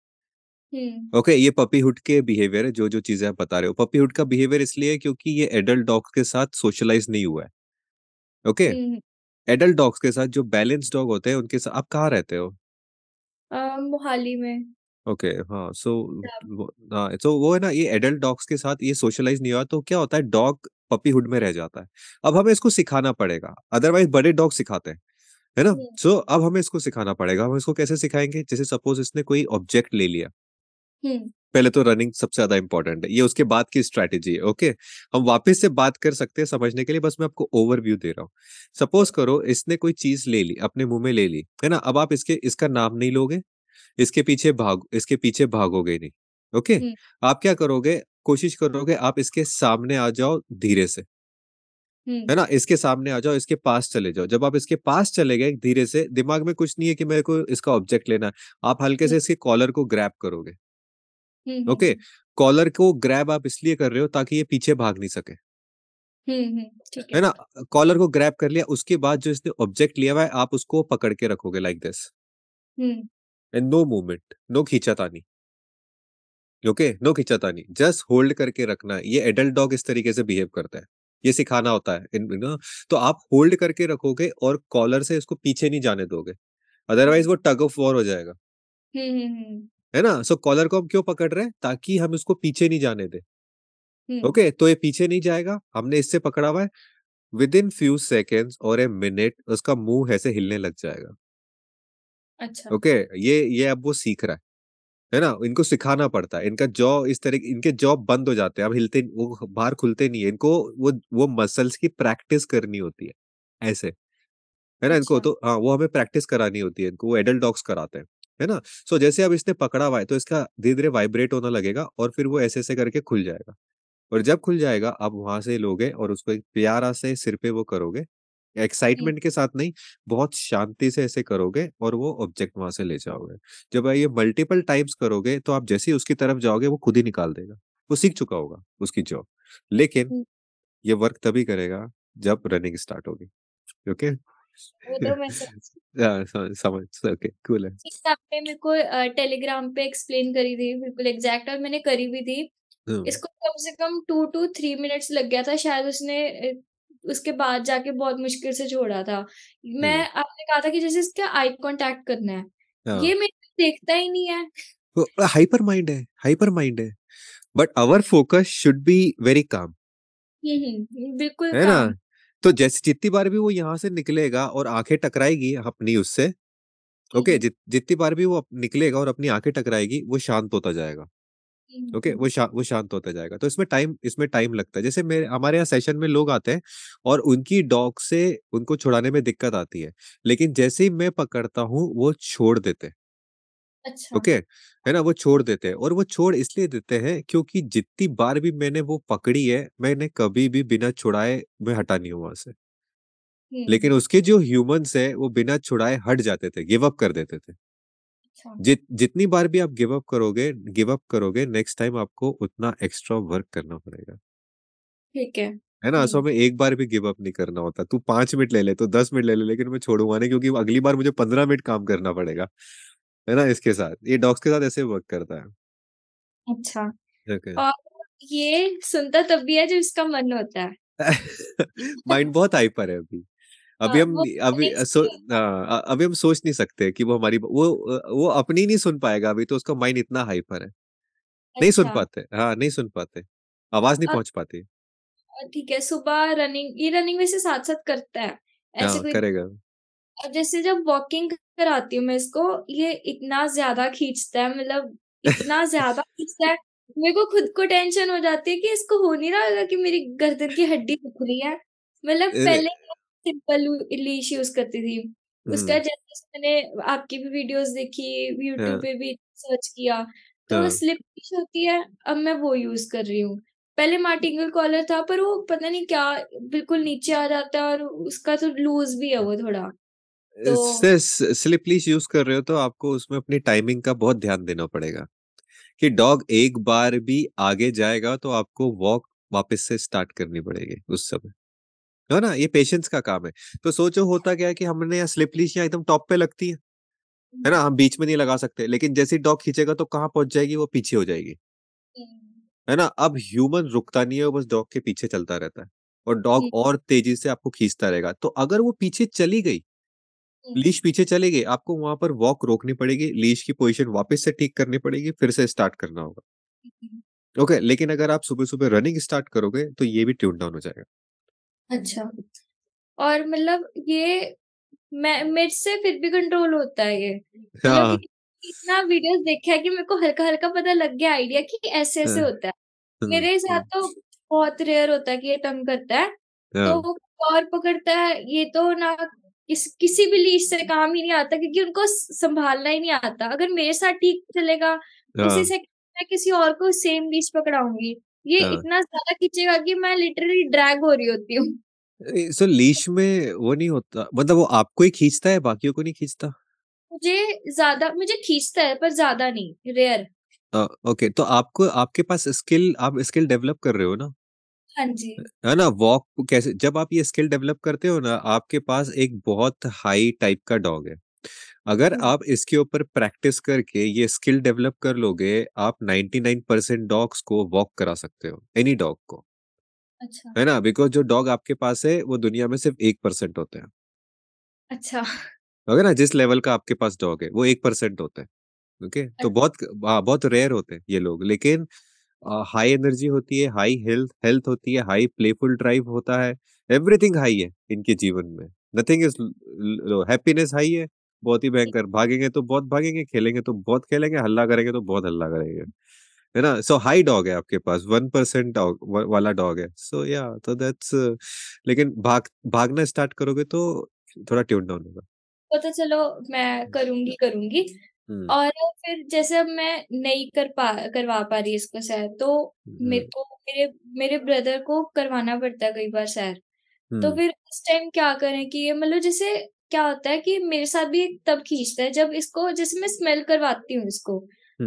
हम्म ओके ये पपीहुड के बिहेवियर है जो जो चीजें आप बता रहे हो पपीहुड का बिहेवियर इसलिए है क्योंकि ये एडल्ट डॉग्स के साथ सोशलाइज नहीं हुआ है ओके हम्म। एडल्ट डॉग्स के साथ जो बैलेंस डॉग होते हैं उनके साथ आप कहाँ रहते हो मोहाली में ओके हाँ सो सब वो, हाँ तो वो है ना ये एडल्ट डॉग्स के साथ ये सोशलाइज नहीं हुआ तो क्या होता है डॉग पपीहुड में रह जाता है अब हमें इसको सिखाना पड़ेगा अदरवाइज बड़े डॉग सिखाते हैं है ना हम्म। सो so, अब हमें इसको सिखाना पड़ेगा हम इसको कैसे सिखाएंगे जैसे सपोज इसने कोई ऑब्जेक्ट ले लिया हम्म। पहले तो रनिंग सबसे ज्यादा इंपॉर्टेंट है ये उसके बाद की स्ट्रेटेजी है ओके हम वापस से बात कर सकते हैं समझने के लिए बस मैं आपको ओवरव्यू दे रहा हूँ सपोज करो इसने कोई चीज ले ली अपने मुंह में ले ली है ना अब आप इसके इसका नाम नहीं लोगे इसके पीछे भाग इसके पीछे भागोगे नहीं ओके हम्म। आप क्या करोगे कोशिश करोगे आप इसके सामने आ जाओ धीरे से हम्म। है ना इसके सामने आ जाओ इसके पास चले जाओ जब आप इसके पास चले गए धीरे से दिमाग में कुछ नहीं है कि मेरे को इसका ऑब्जेक्ट लेना है आप हल्के से इसके कॉलर को ग्रैप करोगे ओके कॉलर को ग्रैब आप इसलिए कर रहे हो ताकि ये पीछे भाग नहीं सके हम्म ठीक है ना कॉलर को ग्रैब कर लिया उसके बाद जो इसने ऑब्जेक्ट लिया हुआ है आप उसको पकड़ के रखोगे like this and no movement no खींचातानी ओके नो खींचातानी जस्ट होल्ड करके रखना ये एडल्ट डॉग इस तरीके से बिहेव करता है ये सिखाना होता है इन ना हाँ। तो आप होल्ड करके रखोगे और कॉलर से इसको पीछे नहीं जाने दोगे अदरवाइज वो टग ऑफ वॉर हो जाएगा है ना सो कॉलर को हम क्यों पकड़ रहे हैं ताकि हम इसको पीछे नहीं जाने दे ओके okay, तो ये पीछे नहीं जाएगा हमने इससे पकड़ा हुआ है विद इन फ्यू सेकेंड्स और ए मिनट उसका मुंह ऐसे हिलने लग जाएगा अच्छा ओके okay, ये ये अब वो सीख रहा है है ना इनको सिखाना पड़ता है इनका जॉ इस तरह इनके जॉ बंद हो जाते हैं अब हिलते वो बाहर खुलते नहीं है इनको वो वो मसल्स की प्रैक्टिस करनी होती है ऐसे है ना इनको अच्छा। तो हाँ वो हमें प्रैक्टिस करानी होती है इनको वो एडल्ट डॉग्स कराते हैं है ना सो so, जैसे अब इसने पकड़ा हुआ है तो इसका धीरे धीरे वाइब्रेट होना लगेगा और फिर वो ऐसे ऐसे करके खुल जाएगा और जब खुल जाएगा आप वहां से लोगे और उसको एक प्यारा से सिर पे वो करोगे एक्साइटमेंट के साथ नहीं बहुत शांति से ऐसे करोगे और वो ऑब्जेक्ट वहां से ले जाओगे जब ये मल्टीपल टाइम्स करोगे तो आप जैसे ही उसकी तरफ जाओगे वो खुद ही निकाल देगा वो सीख चुका होगा उसकी जॉब लेकिन ये वर्क तभी करेगा जब रनिंग स्टार्ट होगी ओके okay? टेलीग्राम तो हाँ, पे एक्सप्लेन करी थी बिल्कुल एग्जैक्ट और मैंने करी भी थी हाँ। इसको कम से कम टू टू थ्री मिनट्स लग गया था शायद उसने उसके बाद जाके बहुत मुश्किल से छोड़ा था मैं हाँ। आपने कहा था कि जैसे इसका आई कांटेक्ट करना है ये मेरे देखता ही नहीं है हाइपर माइंड है हाइपर माइंड है but our focus should be very calm बिल्कुल है ना तो जैसे जितनी बार भी वो यहाँ से निकलेगा और आंखें टकराएगी अपनी उससे ओके okay, जित जितनी बार भी वो निकलेगा और अपनी आंखें टकराएगी वो शांत होता जाएगा ओके okay, वो शा, वो शांत होता जाएगा तो इसमें टाइम इसमें टाइम लगता है जैसे मेरे हमारे यहाँ सेशन में लोग आते हैं और उनकी डॉग से उनको छुड़ाने में दिक्कत आती है लेकिन जैसे ही मैं पकड़ता हूँ वो छोड़ देते हैं अच्छा ओके है ना वो छोड़ देते हैं और वो छोड़ इसलिए देते हैं क्योंकि जितनी बार भी मैंने वो पकड़ी है मैंने कभी भी बिना छुड़ाए मैं हटा नहीं हूं उसे लेकिन हम्म। उसके जो ह्यूमंस है वो बिना छुड़ाए हट जाते थे गिव अप कर देते थे अच्छा। जित जितनी बार भी आप गिव अप करोगे गिव अप करोगे नेक्स्ट टाइम आपको उतना एक्स्ट्रा वर्क करना पड़ेगा ठीक है है ना हम्म। सो में एक बार भी गिव अप नहीं करना होता तू पांच मिनट ले ले तो दस मिनट ले ले लेकिन मैं छोड़ूंगा नहीं क्योंकि अगली बार मुझे पंद्रह मिनट काम करना पड़ेगा है ना इसके साथ ये डॉग्स के साथ ऐसे वर्क करता है अच्छा okay. और ये सुनता तब भी है जो इसका मन होता है माइंड बहुत हाइपर है अभी अभी हाँ, हम अभी सो आ, हाँ, अभी हम सोच नहीं सकते कि वो हमारी वो वो अपनी नहीं सुन पाएगा अभी तो उसका माइंड इतना हाई पर है अच्छा। नहीं सुन अच्छा। पाते हाँ नहीं सुन पाते आवाज नहीं पहुंच पाती ठीक है सुबह रनिंग ये रनिंग वैसे साथ साथ करता है ऐसे हाँ, कोई करेगा अब जैसे जब वॉकिंग कराती हूँ मैं इसको ये इतना ज्यादा खींचता है मतलब इतना ज्यादा खींचता है मेरे को खुद को टेंशन हो जाती है कि इसको हो नहीं रहा होगा कि मेरी गर्दन की हड्डी दुख रही है मतलब पहले सिंपल लीश यूज करती थी उसका हम्म। जैसे मैंने आपकी भी वीडियोस देखी यूट्यूब हाँ। पे भी सर्च किया तो वो स्लिप हाँ। लीश होती है अब मैं वो यूज कर रही हूँ पहले मार्टिंगल कॉलर था पर वो पता नहीं क्या बिल्कुल नीचे आ जाता है और उसका तो लूज भी है वो थोड़ा तो इससे लीज यूज कर रहे हो तो आपको उसमें अपनी टाइमिंग का बहुत ध्यान देना पड़ेगा कि डॉग एक बार भी आगे जाएगा तो आपको वॉक वापस से स्टार्ट करनी पड़ेगी उस समय है ना ये पेशेंस का काम है तो सोचो होता क्या है कि हमने यहाँ स्लिपलीस यहाँ एकदम टॉप पे लगती है है ना हम्म। हम बीच में नहीं लगा सकते लेकिन जैसे डॉग खींचेगा तो कहाँ पहुंच जाएगी वो पीछे हो जाएगी हम्म। है ना अब ह्यूमन रुकता नहीं है बस डॉग के पीछे चलता रहता है और डॉग और तेजी से आपको खींचता रहेगा तो अगर वो पीछे चली गई हम्म। लीश पीछे चले गए आपको वहां पर वॉक रोकनी पड़ेगी लीश की पोजीशन वापस से ठीक करनी पड़ेगी फिर से स्टार्ट करना होगा हम्म। ओके okay, लेकिन अगर आप सुबह सुबह रनिंग स्टार्ट करोगे तो ये भी ट्यून डाउन हो जाएगा अच्छा और मतलब ये मैं मेरे से फिर भी कंट्रोल होता है ये मतलब हाँ। इतना वीडियोस देखे है कि मेरे को हल्का हल्का पता लग गया आइडिया कि ऐसे ऐसे हाँ। होता है हम्म, मेरे साथ तो बहुत रेयर होता है कि ये टंग करता है हाँ। तो और पकड़ता है ये तो ना किस किसी भी लीज से काम ही नहीं आता क्योंकि उनको संभालना ही नहीं आता अगर मेरे साथ ठीक चलेगा किसी हाँ। से मैं किसी और को सेम लीज पकड़ाऊंगी ये हाँ। इतना ज्यादा खींचेगा कि मैं लिटरली ड्रैग हो रही होती हूँ सर so, लीश में वो नहीं होता मतलब वो आपको ही खींचता है बाकियों को नहीं खींचता मुझे ज्यादा मुझे खींचता है पर ज्यादा नहीं रेयर ओके तो आपको आपके पास स्किल आप स्किल डेवलप कर रहे हो ना हाँ जी। है ना वॉक कैसे जब आप ये स्किल डेवलप करते हो ना आपके पास एक बहुत हाई टाइप का डॉग है अगर हाँ। आप इसके ऊपर प्रैक्टिस करके ये स्किल डेवलप कर लोगे आप 99% डॉग्स को वॉक करा सकते हो एनी डॉग को अच्छा है ना बिकॉज जो डॉग आपके पास है वो दुनिया में सिर्फ एक परसेंट होते हैं अच्छा ओके ना जिस लेवल का आपके पास डॉग है वो एक परसेंट होते हैं ओके तो अच्छा बहुत हाँ बहुत रेयर होते हैं ये लोग लेकिन हाई एनर्जी होती है हाई हेल्थ हेल्थ होती है हाई प्लेफुल ड्राइव होता है एवरीथिंग हाई है इनके जीवन में nothing is low happiness high है बहुत ही भयंकर भागेंगे तो बहुत भागेंगे खेलेंगे तो बहुत खेलेंगे हल्ला करेंगे तो बहुत हल्ला करेंगे है ना सो हाई डॉग है आपके पास वन परसेंट डॉग वाला डॉग है सो या तो दैट्स लेकिन भाग भागना स्टार्ट करोगे तो थोड़ा ट्यून डाउन होगा तो, तो चलो मैं हम्म। करूंगी करूंगी हम्म। और फिर जैसे अब मैं नहीं कर पा करवा पा रही इसको सैर तो हम्म, मेरे हम्म। को मेरे मेरे ब्रदर को करवाना पड़ता है कई बार सैर तो फिर उस टाइम क्या करें कि ये मतलब जैसे क्या होता है कि मेरे साथ भी तब खींचता है जब इसको जैसे मैं स्मेल करवाती हूँ इसको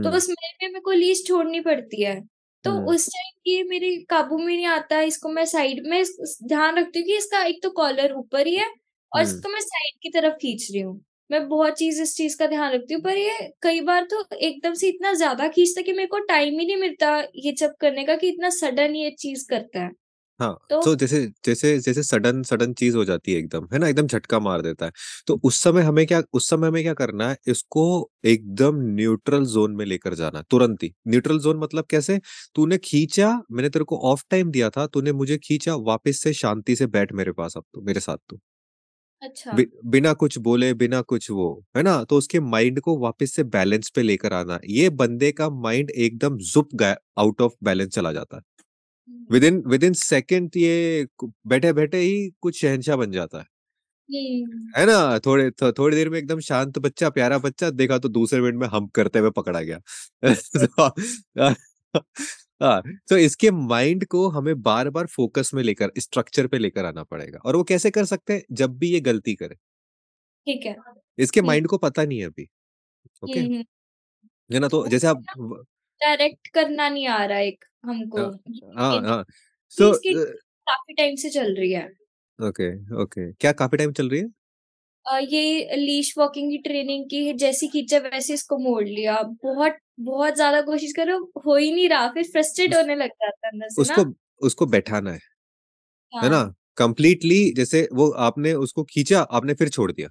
तो स्मेल में मेरे को लीज छोड़नी पड़ती है तो उस टाइम ये मेरे काबू में नहीं आता इसको मैं साइड में ध्यान रखती हूँ कि इसका एक तो कॉलर ऊपर ही है और इसको मैं साइड की तरफ खींच रही हूँ मैं बहुत चीज इस चीज का ध्यान रखती हूँ पर ये कई बार तो एकदम से इतना ज्यादा खींचता कि मेरे को टाइम ही नहीं मिलता ये सब करने का कि इतना सडन ये चीज करता है हाँ तो so, तो जैसे जैसे जैसे सडन सडन चीज हो जाती है एकदम है ना एकदम झटका मार देता है तो उस समय हमें क्या उस समय हमें क्या करना है इसको एकदम न्यूट्रल जोन में लेकर जाना तुरंत ही न्यूट्रल जोन मतलब कैसे तूने खींचा मैंने तेरे को ऑफ टाइम दिया था तूने मुझे खींचा वापस से शांति से बैठ मेरे पास अब तो मेरे साथ तू तो। अच्छा बि, बिना कुछ बोले बिना कुछ वो है ना तो उसके माइंड को वापस से बैलेंस पे लेकर आना ये बंदे का माइंड एकदम जुप गया आउट ऑफ बैलेंस चला जाता है हम्म। Within within second ये बैठे बैठे ही कुछ शहनशाह बन जाता है हम्म। है ना थोड़े थो, थोड़ी देर में एकदम शांत बच्चा प्यारा बच्चा देखा तो दूसरे मिनट में हम करते हुए पकड़ा गया तो, हाँ तो इसके माइंड को हमें बार बार फोकस में लेकर स्ट्रक्चर पे लेकर आना पड़ेगा और वो कैसे कर सकते हैं जब भी ये गलती करे ठीक है इसके हम्म। माइंड को पता नहीं है अभी ओके okay? हम्म, हम्म। ना तो जैसे आप डायरेक्ट करना नहीं आ रहा एक हमको हाँ हाँ, हाँ। तो तो काफी टाइम से चल रही है ओके ओके क्या काफी टाइम चल रही है ये लीश वॉकिंग की ट्रेनिंग की जैसी खींचा वैसे इसको मोड़ लिया बहुत बहुत ज्यादा कोशिश करो हो ही नहीं रहा फिर फ्रस्ट्रेट होने लग जाता है उसको ना? उसको बैठाना है हाँ. है ना कम्प्लीटली हाँ। जैसे वो आपने उसको खींचा आपने फिर छोड़ दिया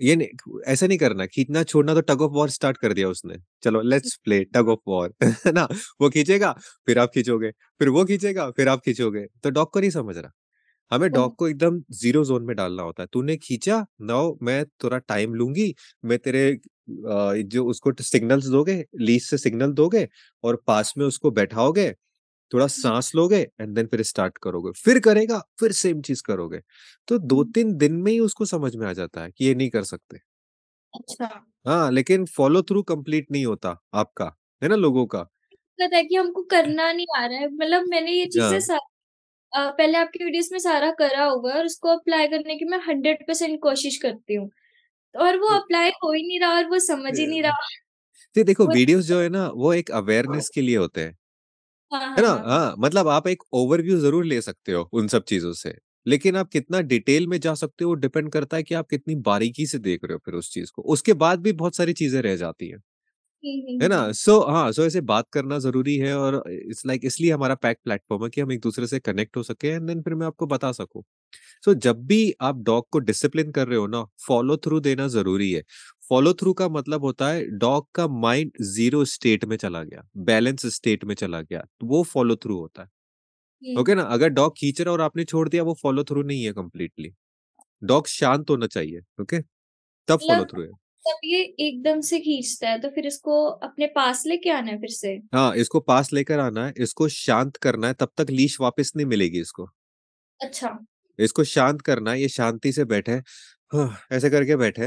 ये नहीं ऐसा नहीं करना खींचना छोड़ना तो टग ऑफ वॉर स्टार्ट कर दिया उसने चलो let's play tug of war ना वो खींचेगा फिर आप खींचोगे फिर वो खींचेगा फिर आप खींचोगे तो डॉक्टर ही समझ रहा हमें डॉग को एकदम जीरो जोन में डालना होता है तूने खींचा नाउ मैं थोड़ा टाइम लूंगी मैं तेरे जो उसको सिग्नल्स दोगे लीज से सिग्नल दोगे और पास में उसको बैठाओगे थोड़ा सांस लोगे एंड देन फिर स्टार्ट करोगे फिर करेगा फिर सेम चीज करोगे तो दो तीन दिन में ही उसको समझ में आ जाता है कि ये नहीं कर सकते अच्छा हाँ लेकिन फॉलो थ्रू कंप्लीट नहीं होता आपका है ना लोगों का दिक्कत है कि हमको हाँ। करना नहीं आ रहा है मतलब मैंने ये चीजें हाँ, पहले आपकी वीडियोस में सारा करा होगा और उसको अप्लाई करने की मैं हंड्रेड परसेंट कोशिश करती हूँ और वो अप्लाई हो ही नहीं रहा और वो समझ ही नहीं रहा तो देखो वीडियोस जो है ना वो एक अवेयरनेस हाँ। के लिए होते हैं हाँ, है हाँ, ना हाँ मतलब आप एक ओवरव्यू जरूर ले सकते हो उन सब चीजों से लेकिन आप कितना डिटेल में जा सकते हो वो डिपेंड करता है कि आप कितनी बारीकी से देख रहे हो फिर उस चीज को उसके बाद भी बहुत सारी चीजें रह जाती हैं हम्म, हम्म, है ना सो हम्म। हाँ सो ऐसे बात करना जरूरी है और इट्स लाइक इसलिए हमारा पैक प्लेटफॉर्म है कि हम एक दूसरे से कनेक्ट हो सके एंड देन फिर मैं आपको बता सकूं सो जब भी आप डॉग को डिसिप्लिन कर रहे हो ना फॉलो थ्रू देना जरूरी है फॉलो थ्रू का मतलब होता है डॉग का माइंड जीरो स्टेट में चला गया बैलेंस स्टेट में चला गया तो वो फॉलो थ्रू होता है ओके okay ना अगर डॉग खींच रहा और आपने छोड़ दिया वो फॉलो थ्रू नहीं है कम्प्लीटली डॉग शांत होना चाहिए ओके okay? तब फॉलो मतलब थ्रू है तब ये एकदम से खींचता है तो फिर इसको अपने पास लेके आना है फिर से हाँ इसको पास लेकर आना है इसको शांत करना है तब तक लीश वापस नहीं मिलेगी इसको अच्छा इसको शांत करना है ये शांति से बैठे हाँ, ऐसे करके बैठे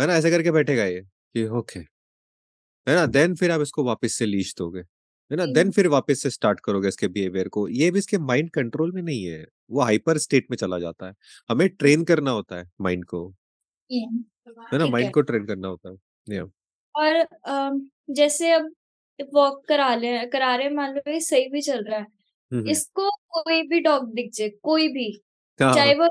है ना ऐसे करके बैठेगा ये कि ओके है ना देन फिर आप इसको वापस से लीच दोगे है ना देन हम्म। फिर वापस से स्टार्ट करोगे इसके बिहेवियर को ये भी इसके माइंड कंट्रोल में नहीं है वो हाइपर स्टेट में चला जाता है हमें ट्रेन करना होता है माइंड को हम्म। है ना माइंड को ट्रेन करना होता है या और जैसे अब वॉक करा ले करा रहे मान लो ये सही भी चल रहा है इसको कोई भी डॉग दिख जाए कोई भी हाँ, चाहे हाँ। वो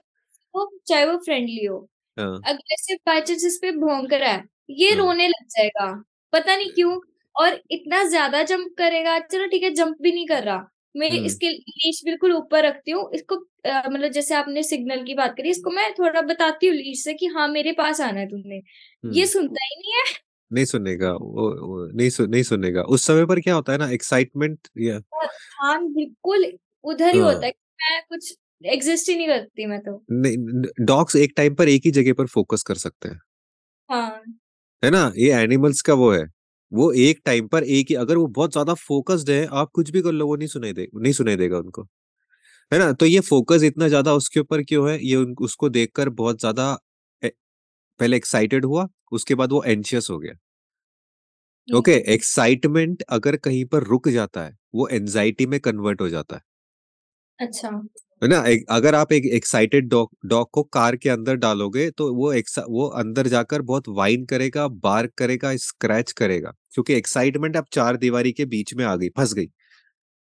हो चाहे वो फ्रेंडली हो हाँ। अग्रेसिव जैसे बाई इस पे भोंक रहा है ये रोने लग जाएगा पता नहीं क्यों और इतना ज्यादा जंप करेगा चलो ठीक है जंप भी नहीं कर रहा मैं हम्म। इसके लीच बिल्कुल ऊपर रखती हूँ इसको मतलब जैसे आपने सिग्नल की बात करी इसको मैं थोड़ा बताती हूँ लीच से कि हाँ मेरे पास आना है तुमने ये हम्म। सुनता ही नहीं है नहीं सुनेगा वो, वो नहीं सु, नहीं सुनेगा उस समय पर क्या होता है ना एक्साइटमेंट या ध्यान बिल्कुल उधर ही होता हाँ। है मैं कुछ एग्जिस्ट ही नहीं करती मैं तो नहीं डॉग्स एक टाइम पर एक ही जगह पर फोकस कर सकते हैं हाँ है ना ये एनिमल्स का वो है वो एक टाइम पर एक ही अगर वो बहुत ज्यादा फोकस्ड है आप कुछ भी कर लो वो नहीं सुनाई दे नहीं सुनाई देगा उनको है ना तो ये फोकस इतना ज्यादा उसके ऊपर क्यों है ये उसको देखकर बहुत ज्यादा पहले एक्साइटेड हुआ उसके बाद वो एंशियस हो गया हम्म। ओके हम्म एक्साइटमेंट अगर कहीं पर रुक जाता है वो एंजाइटी में कन्वर्ट हो जाता है अच्छा ना एक, अगर आप एक एक्साइटेड डॉग डॉग को कार के अंदर डालोगे तो वो एक, वो अंदर जाकर बहुत वाइन करेगा बार्क करेगा स्क्रैच करेगा क्योंकि एक्साइटमेंट आप चार दीवारी के बीच में आ गई फंस गई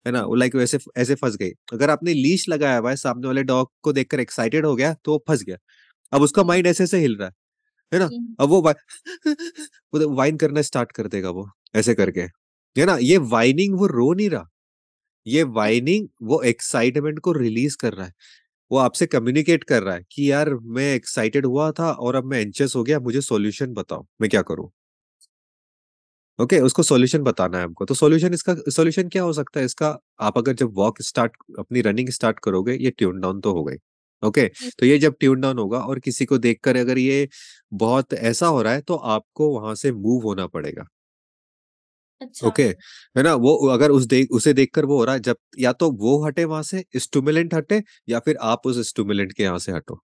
है ना लाइक वैसे ऐसे फंस गई अगर आपने लीश लगाया हुआ है सामने वाले डॉग को देखकर एक्साइटेड हो गया तो वो फंस गया अब उसका माइंड ऐसे ऐसे हिल रहा है है ना हम्म। अब वो वाइन तो करना स्टार्ट कर देगा वो ऐसे करके है ना ये वाइनिंग वो रो नहीं रहा ये वाइनिंग वो एक्साइटमेंट को रिलीज कर रहा है वो आपसे कम्युनिकेट कर रहा है कि यार मैं एक्साइटेड हुआ था और अब मैं एंशियस हो गया मुझे सॉल्यूशन बताओ मैं क्या करूं ओके okay, उसको सॉल्यूशन बताना है हमको तो सॉल्यूशन इसका सॉल्यूशन क्या हो सकता है इसका आप अगर जब वॉक स्टार्ट अपनी रनिंग स्टार्ट करोगे ये ट्यून डाउन तो हो गई ओके okay, तो ये जब ट्यून डाउन होगा और किसी को देखकर अगर ये बहुत ऐसा हो रहा है तो आपको वहां से मूव होना पड़ेगा अच्छा। ओके है ना वो अगर उस देख उसे देखकर वो हो रहा है जब या तो वो हटे वहां से स्टूमिलेंट हटे या फिर आप उस स्टूमिलेंट के यहाँ से हटो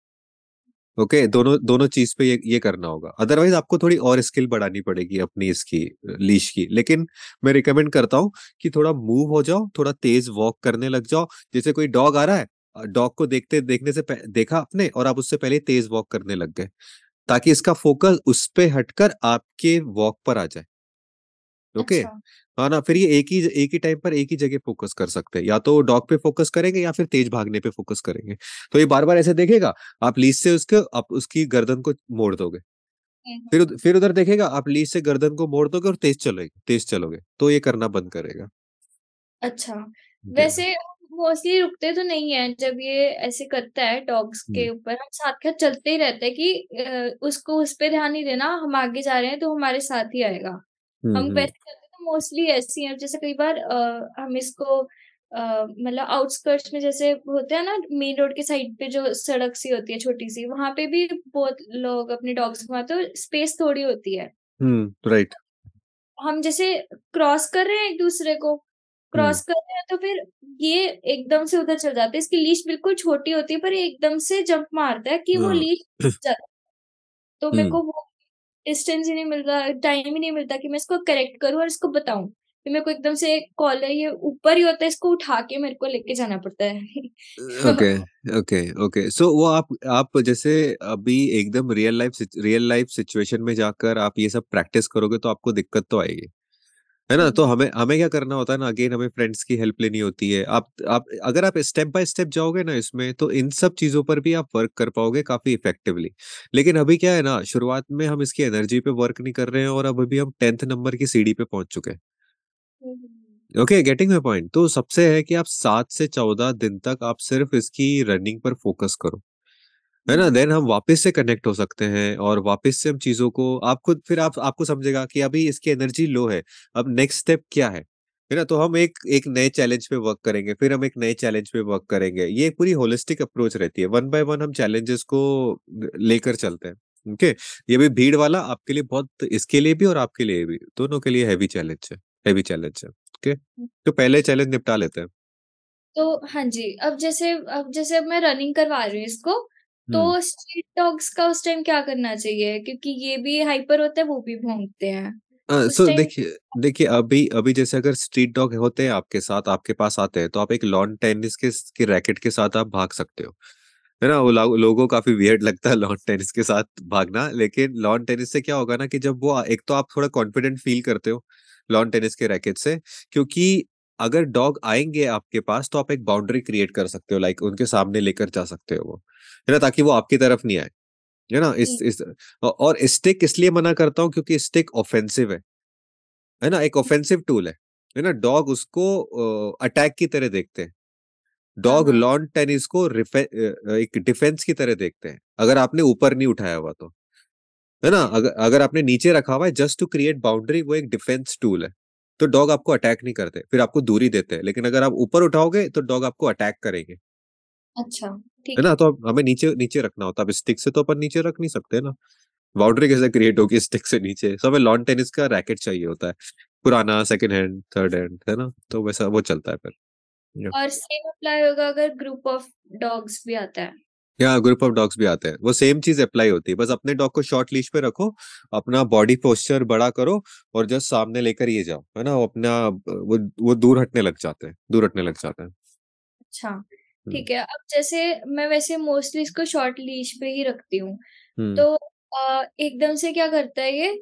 ओके okay, दोनों दोनों चीज पे ये ये करना होगा अदरवाइज आपको थोड़ी और स्किल बढ़ानी पड़ेगी अपनी इसकी लीश की लेकिन मैं रिकमेंड करता हूँ कि थोड़ा मूव हो जाओ थोड़ा तेज वॉक करने लग जाओ जैसे कोई डॉग आ रहा है डॉग को देखते देखने से देखा आपने और आप उससे पहले तेज वॉक करने लग गए ताकि इसका फोकस उस पर हटकर आपके वॉक पर आ जाए ओके अच्छा। हाँ ना फिर ये एक ही एक ही टाइम पर एक ही जगह फोकस कर सकते हैं या तो डॉग पे फोकस करेंगे या फिर तेज भागने पे फोकस करेंगे तो ये बार बार ऐसे देखेगा आप लीज से उसके आप उसकी गर्दन को मोड़ दोगे फिर फिर उधर देखेगा आप लीज से गर्दन को मोड़ दोगे और तेज चलोगे तेज चलोगे तो ये करना बंद करेगा अच्छा वैसे मोस्टली रुकते तो नहीं है जब ये ऐसे करता है डॉग्स के ऊपर हम साथ साथ चलते ही रहते हैं कि उसको उस पर ध्यान नहीं देना हम आगे जा रहे हैं तो हमारे साथ ही आएगा हम वैसे हम्म, हम्म। करते तो मोस्टली ऐसी हैं जैसे कई बार आ, हम इसको मतलब आउटस्कर्ट्स में जैसे होते हैं ना मेन रोड के साइड पे जो सड़क सी होती है छोटी सी वहां पे भी बहुत लोग अपने डॉग्स घुमाते तो स्पेस थोड़ी होती है राइट हम्म, हम जैसे क्रॉस कर रहे हैं एक दूसरे को क्रॉस कर रहे हैं तो फिर ये एकदम से उधर चल जाते इसकी लीश बिल्कुल छोटी होती है पर एकदम से जंप मारता है कि वो लीश हाँ। जाता तो मेरे को वो डिस्टेंस ही नहीं मिलता टाइम ही नहीं मिलता कि मैं इसको करेक्ट करूँ और इसको बताऊँ फिर मेरे को एकदम से कॉलर ये ऊपर ही होता है इसको उठा के मेरे को लेके जाना पड़ता है ओके ओके ओके सो वो आप आप जैसे अभी एकदम real life real life situation में जाकर आप ये सब प्रैक्टिस करोगे तो आपको दिक्कत तो आएगी है ना तो हमें हमें क्या करना होता है ना अगेन हमें फ्रेंड्स की हेल्प लेनी होती है आप आप अगर आप स्टेप बाय स्टेप जाओगे ना इसमें तो इन सब चीजों पर भी आप वर्क कर पाओगे काफी इफेक्टिवली लेकिन अभी क्या है ना शुरुआत में हम इसकी एनर्जी पे वर्क नहीं कर रहे हैं और अब अभी हम टेंथ नंबर की सीढ़ी पे पहुंच चुके हैं ओके गेटिंग माई पॉइंट तो सबसे है कि आप सात से चौदह दिन तक आप सिर्फ इसकी रनिंग पर फोकस करो है ना? देन हम वापस से कनेक्ट हो सकते हैं और वापस से हम चीज़ों को आप खुद फिर आप आपको समझेगा कि अभी इसकी एनर्जी लो है, अब नेक्स्ट स्टेप क्या है? है ना? तो हम एक एक नए चैलेंज पे वर्क करेंगे, फिर हम एक नए चैलेंज पे वर्क करेंगे। ये एक पूरी होलिस्टिक अप्रोच रहती है, वन बाय वन हम चैलेंजेस को लेकर चलते हैं। ओके? ये भी भीड़ वाला आपके लिए बहुत इसके लिए भी और आपके लिए भी, दोनों के लिए हैवी चैलेंज है हैवी चैलेंज है। ओके? तो पहले चैलेंज निपटा लेते हैं। तो हाँ जी, अब जैसे अब जैसे अब मैं रनिंग करवा रही हूँ इसको तो स्ट्रीट हम्म। डॉग्स का उस टाइम क्या करना चाहिए क्योंकि ये भी हाइपर होते हैं वो भी भोंगते हैं सो देखिए देखिए अभी अभी जैसे अगर स्ट्रीट डॉग होते हैं आपके साथ आपके पास आते हैं तो आप एक लॉन टेनिस के, के रैकेट के साथ आप भाग सकते हो है ना वो लोगों काफी वियर्ड लगता है लॉन टेनिस के साथ भागना लेकिन लॉन टेनिस से क्या होगा ना कि जब वो एक तो आप थोड़ा कॉन्फिडेंट फील करते हो लॉन टेनिस के रैकेट से क्योंकि अगर डॉग आएंगे आपके पास तो आप एक बाउंड्री क्रिएट कर सकते हो लाइक उनके सामने लेकर जा सकते हो वो है ना ताकि वो आपकी तरफ नहीं आए है ना इस इस और स्टिक इसलिए मना करता हूँ क्योंकि स्टिक ऑफेंसिव है है ना एक ऑफेंसिव टूल है है ना डॉग उसको अटैक की तरह देखते हैं हाँ, डॉग हाँ। लॉन टेनिस को एक डिफेंस की तरह देखते हैं अगर आपने ऊपर नहीं उठाया हुआ तो है ना अगर अगर आपने नीचे रखा हुआ है जस्ट टू क्रिएट बाउंड्री वो एक डिफेंस टूल है तो डॉग आपको अटैक नहीं करते फिर आपको दूरी देते हैं लेकिन अगर आप ऊपर उठाओगे तो डॉग आपको अटैक करेंगे अच्छा है ना तो हमें नीचे नीचे रखना होता है स्टिक से तो अपन नीचे रख नहीं सकते ना बाउंड्री कैसे क्रिएट होगी स्टिक से नीचे सो हमें लॉन टेनिस का रैकेट चाहिए होता है पुराना सेकंड हैंड थर्ड हैंड है ना तो वैसा वो चलता है फिर और सेम अप्लाई होगा अगर ग्रुप ऑफ डॉग्स भी आता है या ग्रुप ऑफ डॉग्स भी आते हैं वो सेम चीज अप्लाई होती है बस अपने डॉग को शॉर्ट लीश पे रखो अपना बॉडी पोस्चर बड़ा करो और जस्ट सामने लेकर ये जाओ है ना वो अपना वो वो दूर हटने लग जाते हैं दूर हटने लग जाते हैं अच्छा हम्म। ठीक है अब जैसे मैं वैसे मोस्टली इसको शॉर्ट लीश पे ही रखती हूँ हम्म। तो एकदम से क्या करता है ये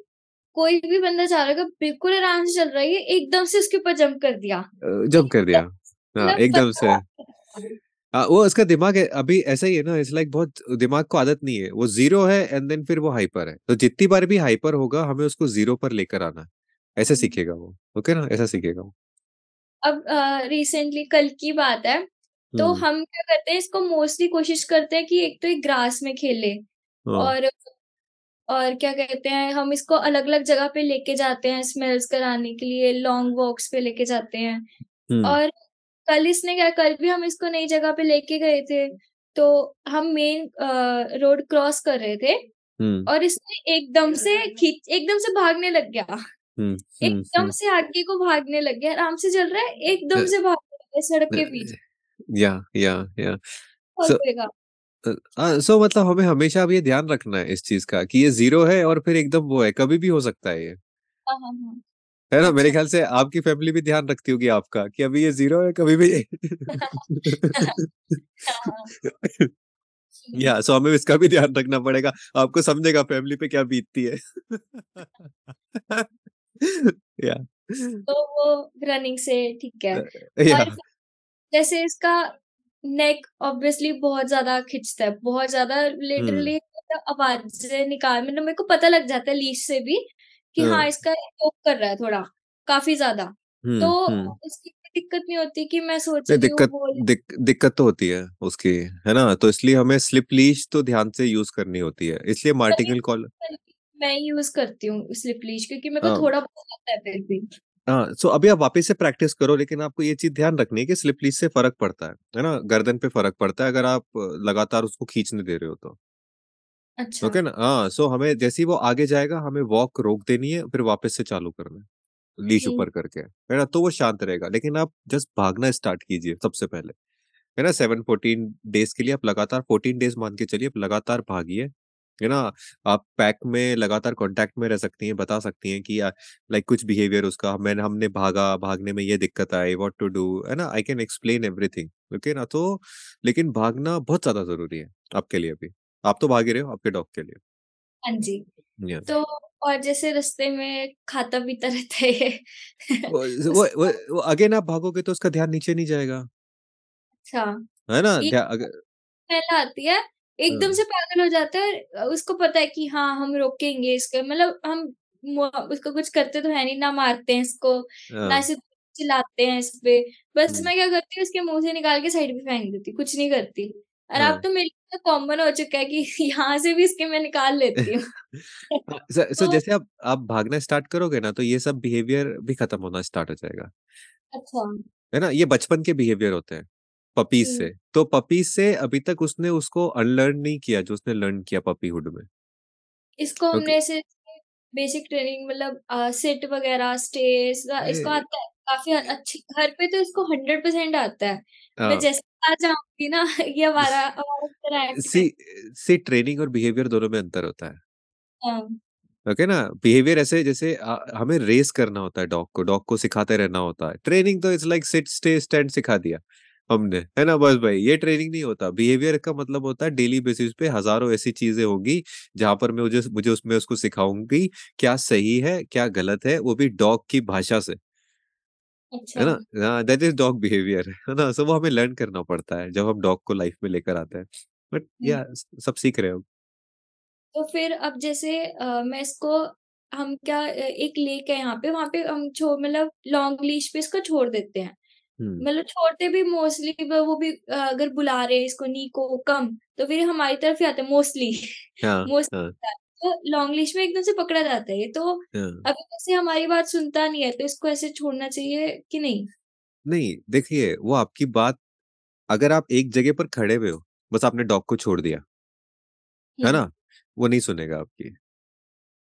कोई भी बंदा चाह रहा है बिल्कुल आराम से चल रहा है एकदम से उसके ऊपर जंप कर दिया जंप कर दिया हाँ, एकदम से आ, हाँ, वो उसका दिमाग है अभी ऐसा ही है ना इट्स लाइक बहुत दिमाग को आदत नहीं है वो जीरो है एंड देन फिर वो हाइपर है तो जितनी बार भी हाइपर होगा हमें उसको जीरो पर लेकर आना ऐसे हम्म। सीखेगा वो ओके ना ऐसा सीखेगा वो अब रिसेंटली कल की बात है तो हम्म। हम क्या करते हैं इसको मोस्टली कोशिश करते हैं कि एक तो एक ग्रास में खेले हाँ। और और क्या कहते हैं हम इसको अलग अलग जगह पे लेके जाते हैं स्मेल्स कराने के लिए लॉन्ग वॉक्स पे लेके जाते हैं हम्म। और कल इसने क्या कल भी हम इसको नई जगह पे लेके गए थे तो हम मेन रोड क्रॉस कर रहे थे हम्म। और इसने एकदम से खींच एकदम से भागने लग गया हम्म, हम्म, एकदम से आगे को भागने लग गया आराम से चल रहा है एकदम से भागने लग गया सड़क के बीच या या या सो मतलब हमें हमेशा अब ये ध्यान रखना है इस चीज का कि ये जीरो है और फिर एकदम वो है कभी भी हो सकता है ये हाँ, हाँ, हाँ। है ना मेरे ख्याल से आपकी फैमिली भी ध्यान रखती होगी आपका कि अभी ये जीरो है कभी भी या सो हमें इसका भी ध्यान रखना पड़ेगा आपको समझेगा फैमिली पे क्या बीतती है या तो वो रनिंग से ठीक है और जैसे इसका नेक ऑब्वियसली बहुत ज्यादा खिंचता है बहुत ज्यादा लिटरली आवाज निकाल मतलब मेरे को पता लग जाता है लीच से भी कि हाँ, हाँ इसका इसका कर रहा है थोड़ा काफी ज्यादा तो उसकी दिक्कत नहीं होती कि मैं सोच रही दिक्कत दिक, दिक्कत तो होती है उसकी है ना तो इसलिए हमें स्लिप लीच तो ध्यान से यूज करनी होती है इसलिए मार्टिकल कॉल मैं यूज करती हूँ स्लिप लीच क्योंकि मेरे को हाँ। थोड़ा बहुत आता है फिर भी हाँ सो अभी आप वापस से प्रैक्टिस करो लेकिन आपको ये चीज ध्यान रखनी है कि स्लिप लीच से फर्क पड़ता है है ना गर्दन पे फर्क पड़ता है अगर आप लगातार उसको खींचने दे रहे हो तो अच्छा ओके ना हाँ सो हमें जैसे ही वो आगे जाएगा हमें वॉक रोक देनी है फिर वापस से चालू करना है लीश ऊपर करके है ना तो वो शांत रहेगा लेकिन आप जस्ट भागना स्टार्ट कीजिए सबसे पहले है ना सेवन फोर्टीन डेज के लिए आप लगातार फोर्टीन डेज मान के चलिए आप लगातार भागिए है ना आप पैक में लगातार कांटेक्ट में रह सकती हैं बता सकती हैं कि लाइक कुछ बिहेवियर उसका मैंने हमने भागा भागने में ये दिक्कत आई व्हाट टू डू है ना I can explain everything okay ना तो लेकिन भागना बहुत ज्यादा जरूरी है आपके लिए भी आप तो भागे रहे हो आपके डॉग के लिए हाँ जी तो और जैसे रस्ते में खाता पीता तो रहता है वो, वो, वो, वो अगेन आप भागोगे तो उसका ध्यान नीचे नहीं जाएगा अच्छा है ना पहला आती है एकदम हाँ। से पागल हो जाता है उसको पता है कि हाँ हम रोकेंगे इसको मतलब हम उसको कुछ करते तो है नहीं ना मारते हैं इसको ना हाँ। इसे चिल्लाते हैं इस पे बस हम्म। मैं क्या करती हूँ उसके मुंह से निकाल के साइड पे फेंक देती कुछ नहीं करती और अब हाँ। तो मेरे लिए कॉमन तो हो चुका है कि यहाँ से भी इसके मैं निकाल लेती हूँ हाँ, सो so, तो, जैसे आप आप भागना स्टार्ट करोगे ना तो ये सब बिहेवियर भी खत्म होना स्टार्ट हो जाएगा अच्छा है ना ये बचपन के बिहेवियर होते हैं पपीज से तो पपीज से अभी तक उसने उसको अनलर्न नहीं किया जो उसने लर्न किया पपीहुड में इसको okay. हमने ऐसे बेसिक ट्रेनिंग मतलब सिट वगैरह स्टेज इसको आता है काफी अच्छी घर पे तो इसको हंड्रेड परसेंट आता है मैं हाँ। जैसे आ जाऊंगी ना ये हमारा सी सी ट्रेनिंग और बिहेवियर दोनों में अंतर होता है हाँ। ओके okay ना बिहेवियर ऐसे जैसे आ, हमें रेस करना होता है डॉग को डॉग को सिखाते रहना होता है ट्रेनिंग तो it's like sit stay stand सिखा दिया हमने है ना बस भाई ये ट्रेनिंग नहीं होता बिहेवियर का मतलब होता है डेली बेसिस पे हजारों ऐसी चीजें होंगी जहां पर मैं मुझे मुझे उसमें उसको सिखाऊंगी क्या सही है क्या गलत है वो भी डॉग की भाषा से अच्छा। है ना हाँ, दैट इज डॉग बिहेवियर है ना सो वो हमें लर्न करना पड़ता है जब हम डॉग को लाइफ में लेकर आते हैं बट या सब सीख रहे हो तो फिर अब जैसे आ, मैं इसको हम क्या एक लेक है यहाँ पे वहाँ पे हम छोड़ मतलब लॉन्ग लीश पे इसको छोड़ देते हैं मतलब छोड़ते भी मोस्टली वो भी अगर बुला रहे हैं इसको नी को कम तो फिर हमारी तरफ ही आते मोस्टली हाँ, मोस्टली हाँ। लॉन्ग्लिश तो में एकदम से पकड़ा जाता है तो हाँ। अभी जैसे हमारी बात सुनता नहीं है तो इसको ऐसे छोड़ना चाहिए कि नहीं नहीं देखिए वो आपकी बात अगर आप एक जगह पर खड़े हुए हो बस आपने डॉग को छोड़ दिया है ना वो नहीं सुनेगा आपकी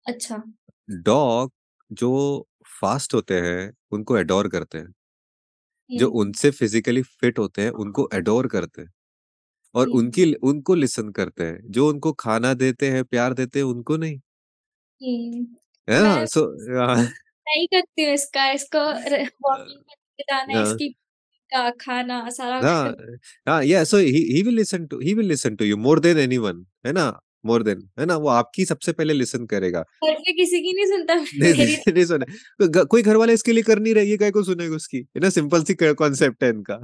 अच्छा डॉग जो फास्ट होते हैं उनको एडोर करते हैं जो उनसे फिजिकली फिट होते हैं उनको एडोर करते हैं और उनकी उनको लिसन करते हैं जो उनको खाना देते हैं प्यार देते हैं उनको नहीं है ना सो हाँ। नहीं करती हूँ इसका इसको मोर देन हाँ। हाँ, है ना वो आपकी सबसे पहले लिसन करेगा किसी की नहीं सुनता नहीं सुना कोई घर वाले इसके लिए कर नहीं रही है उसकी है ना सिंपल सी कॉन्सेप्ट है इनका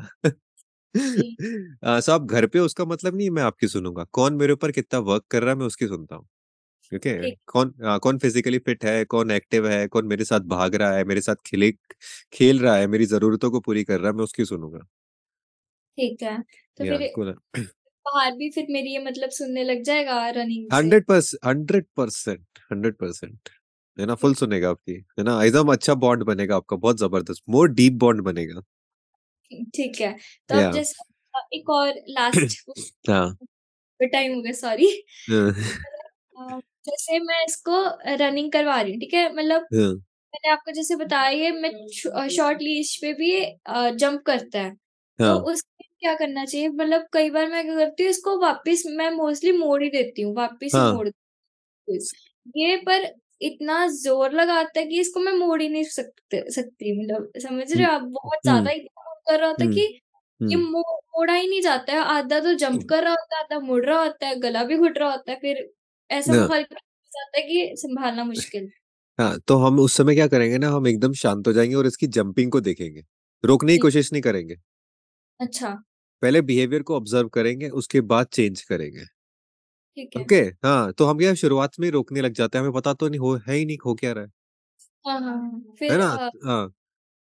आ, साहब घर पे उसका मतलब नहीं मैं आपकी सुनूंगा कौन मेरे ऊपर कितना वर्क कर रहा है मैं उसकी सुनता हूँ ठीक है कौन आ, कौन फिजिकली फिट है कौन एक्टिव है कौन मेरे साथ भाग रहा है मेरे साथ खेले खेल रहा है मेरी जरूरतों को पूरी कर रहा है मैं उसकी सुनूंगा ठीक है तो फिर बाहर भी फिर मेरी ये मतलब सुनने लग जाएगा running hundred percent hundred percent hundred percent है ना फुल सुनेगा आपकी है ना एकदम अच्छा बॉन्ड बनेगा आपका बहुत जबरदस्त मोर डीप बॉन्ड बनेगा ठीक है तो अब जैसे एक और लास्ट हाँ। टाइम हो गया सॉरी हाँ। मतलब, जैसे मैं इसको रनिंग करवा रही हूँ ठीक है मतलब हाँ। मैंने आपको जैसे बताया ये मैं शॉर्ट लीज पे भी जंप करता है तो उसमें क्या करना चाहिए मतलब कई बार मैं क्या करती हूँ इसको वापस मैं मोस्टली मोड़ ही देती हूँ वापिस मोड़ ये पर इतना जोर लगाता है कि इसको मैं मोड़ ही नहीं सकते सकती मतलब समझ रहे हो आप बहुत हम्म। ज्यादा कर रहा होता कि ये मो, मोड़ा ही नहीं जाता है आधा तो जंप कर रहा होता है आधा मुड़ रहा होता है गला भी घुट रहा होता है फिर ऐसा माहौल हाँ। जाता है कि संभालना मुश्किल हाँ तो हम उस समय क्या करेंगे ना हम एकदम शांत हो जाएंगे और इसकी जंपिंग को देखेंगे रोकने की कोशिश नहीं करेंगे अच्छा पहले बिहेवियर को ऑब्जर्व करेंगे उसके बाद चेंज करेंगे ठीक है ओके okay, हाँ तो हम क्या शुरुआत में रोकने लग जाते हैं हमें पता तो नहीं हो है ही नहीं हो क्या रहा है हाँ, हाँ, हाँ, हाँ फिर, है ना हाँ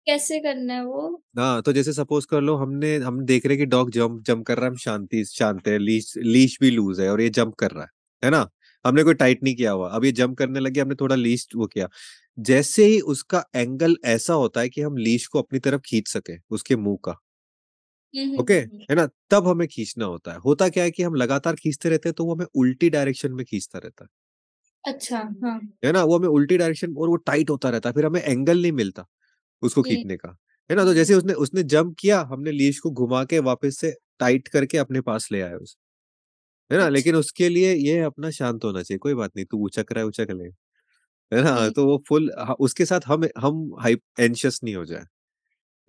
कैसे करना है वो हाँ तो जैसे सपोज कर लो हमने हम देख रहे हैं कि डॉग जंप जंप कर रहा है हम शांति शांत है लीश लीश भी लूज है और ये जंप कर रहा है है ना हमने कोई टाइट नहीं किया हुआ अब ये जंप करने लगे हमने थोड़ा लीश वो किया जैसे ही उसका एंगल ऐसा होता है कि हम लीश को अपनी तरफ खींच सके उसके मुंह का हम्म, हम्म, ओके हम्म, है ना तब हमें खींचना होता है होता क्या है कि हम लगातार खींचते रहते हैं तो वो हमें उल्टी डायरेक्शन में खींचता रहता है अच्छा हाँ है ना वो हमें उल्टी डायरेक्शन और वो टाइट होता रहता है फिर हमें एंगल नहीं मिलता उसको खींचने का है ना तो जैसे उसने उसने जंप किया हमने लीश को घुमा के वापस से टाइट करके अपने पास ले आया उसे है ना अच्छा। लेकिन उसके लिए ये अपना शांत होना चाहिए कोई बात नहीं तू उचक रहा है उचक ले है ना तो वो फुल उसके साथ हम हम हाइप एंशियस नहीं हो जाए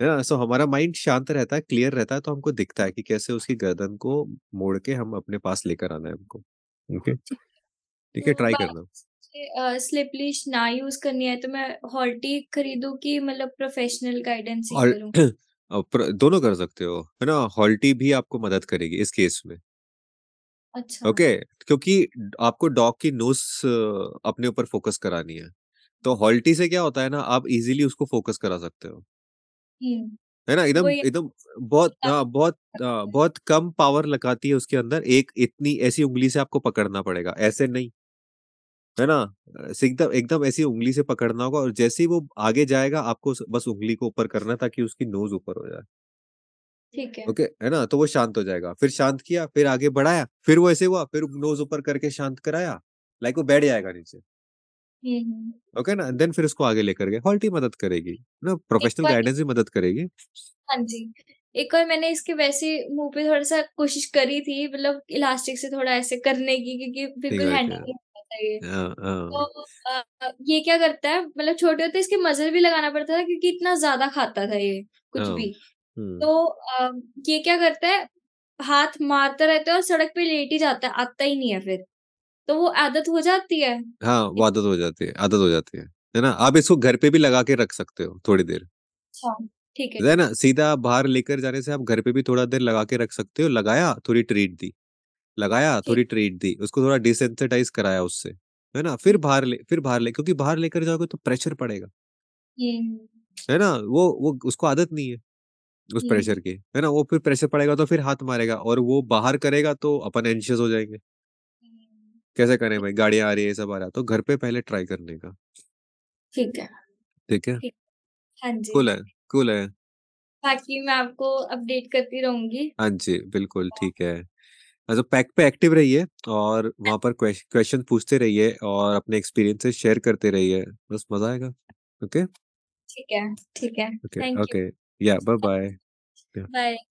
है ना सो हमारा माइंड शांत रहता है क्लियर रहता है तो हमको दिखता है कि कैसे उसकी गर्दन को मोड़ के हम अपने पास लेकर आना है हमको ओके ठीक है ट्राई करना स्लिपलिश ना यूज करनी है तो मैं हॉल्टी खरीदू कि मतलब प्रोफेशनल गाइडेंस दोनों कर सकते हो है ना हॉल्टी भी आपको मदद करेगी इस केस में अच्छा ओके क्योंकि आपको डॉग की नोज अपने ऊपर फोकस करानी है तो हॉल्टी से क्या होता है ना आप इजीली उसको फोकस करा सकते हो हम्म, है ना एकदम एकदम बहुत आ, हाँ, बहुत आ, हाँ, बहुत कम पावर लगाती है उसके अंदर एक इतनी ऐसी उंगली से आपको पकड़ना पड़ेगा ऐसे नहीं है ना एकदम एकदम ऐसी उंगली से पकड़ना होगा और जैसे ही वो आगे जाएगा आपको बस उंगली को ऊपर करना ताकि उसकी नोज ऊपर हो जाए ठीक है ओके है ना तो वो शांत हो जाएगा फिर शांत किया फिर आगे बढ़ाया फिर वो ऐसे हुआ फिर नोज ऊपर करके शांत कराया लाइक वो बैठ जाएगा नीचे ओके ना देन फिर उसको आगे लेकर गए हॉल्टी मदद करेगी ना प्रोफेशनल गाइडेंस भी मदद करेगी हाँ जी एक बार मैंने इसके वैसे मुंह पे थोड़ा सा कोशिश करी थी मतलब इलास्टिक से थोड़ा ऐसे करने की क्योंकि बिल्कुल हैंडल ये हाँ, हाँ। तो ये क्या करता है मतलब छोटे होते इसके मजर भी लगाना पड़ता था क्योंकि इतना ज्यादा खाता था ये कुछ हाँ, भी तो ये क्या करता है हाथ मारता रहता है और सड़क पे लेट ही जाता है आता ही नहीं है फिर तो वो आदत हो जाती है हाँ वो आदत हो जाती है आदत हो जाती है है ना आप इसको घर पे भी लगा के रख सकते हो थोड़ी देर ठीक है ना सीधा बाहर लेकर जाने से आप घर पे भी थोड़ा देर लगा के रख सकते हो लगाया थोड़ी ट्रीट दी लगाया थोड़ी ट्रीट दी उसको थोड़ा डिसेंसिटाइज कराया उससे है ना फिर बाहर ले फिर बाहर ले क्योंकि बाहर लेकर जाओगे तो प्रेशर पड़ेगा है ना वो वो उसको आदत नहीं है उस प्रेशर की है ना वो फिर प्रेशर पड़ेगा तो फिर हाथ मारेगा और वो बाहर करेगा तो अपन एंशियस हो जाएंगे कैसे करें भाई गाड़ियां आ रही है सब आ रहा तो घर पे पहले ट्राई करने का ठीक है ठीक है हाँ जी कूल है कूल है बाकी मैं आपको अपडेट करती रहूंगी हाँ जी बिल्कुल ठीक है तो पैक पे एक्टिव रहिए और वहां पर क्वेश्चन पूछते रहिए और अपने एक्सपीरियंसेस शेयर करते रहिए बस मजा आएगा ओके ठीक है ठीक है ओके ओके या बाय बाय बाय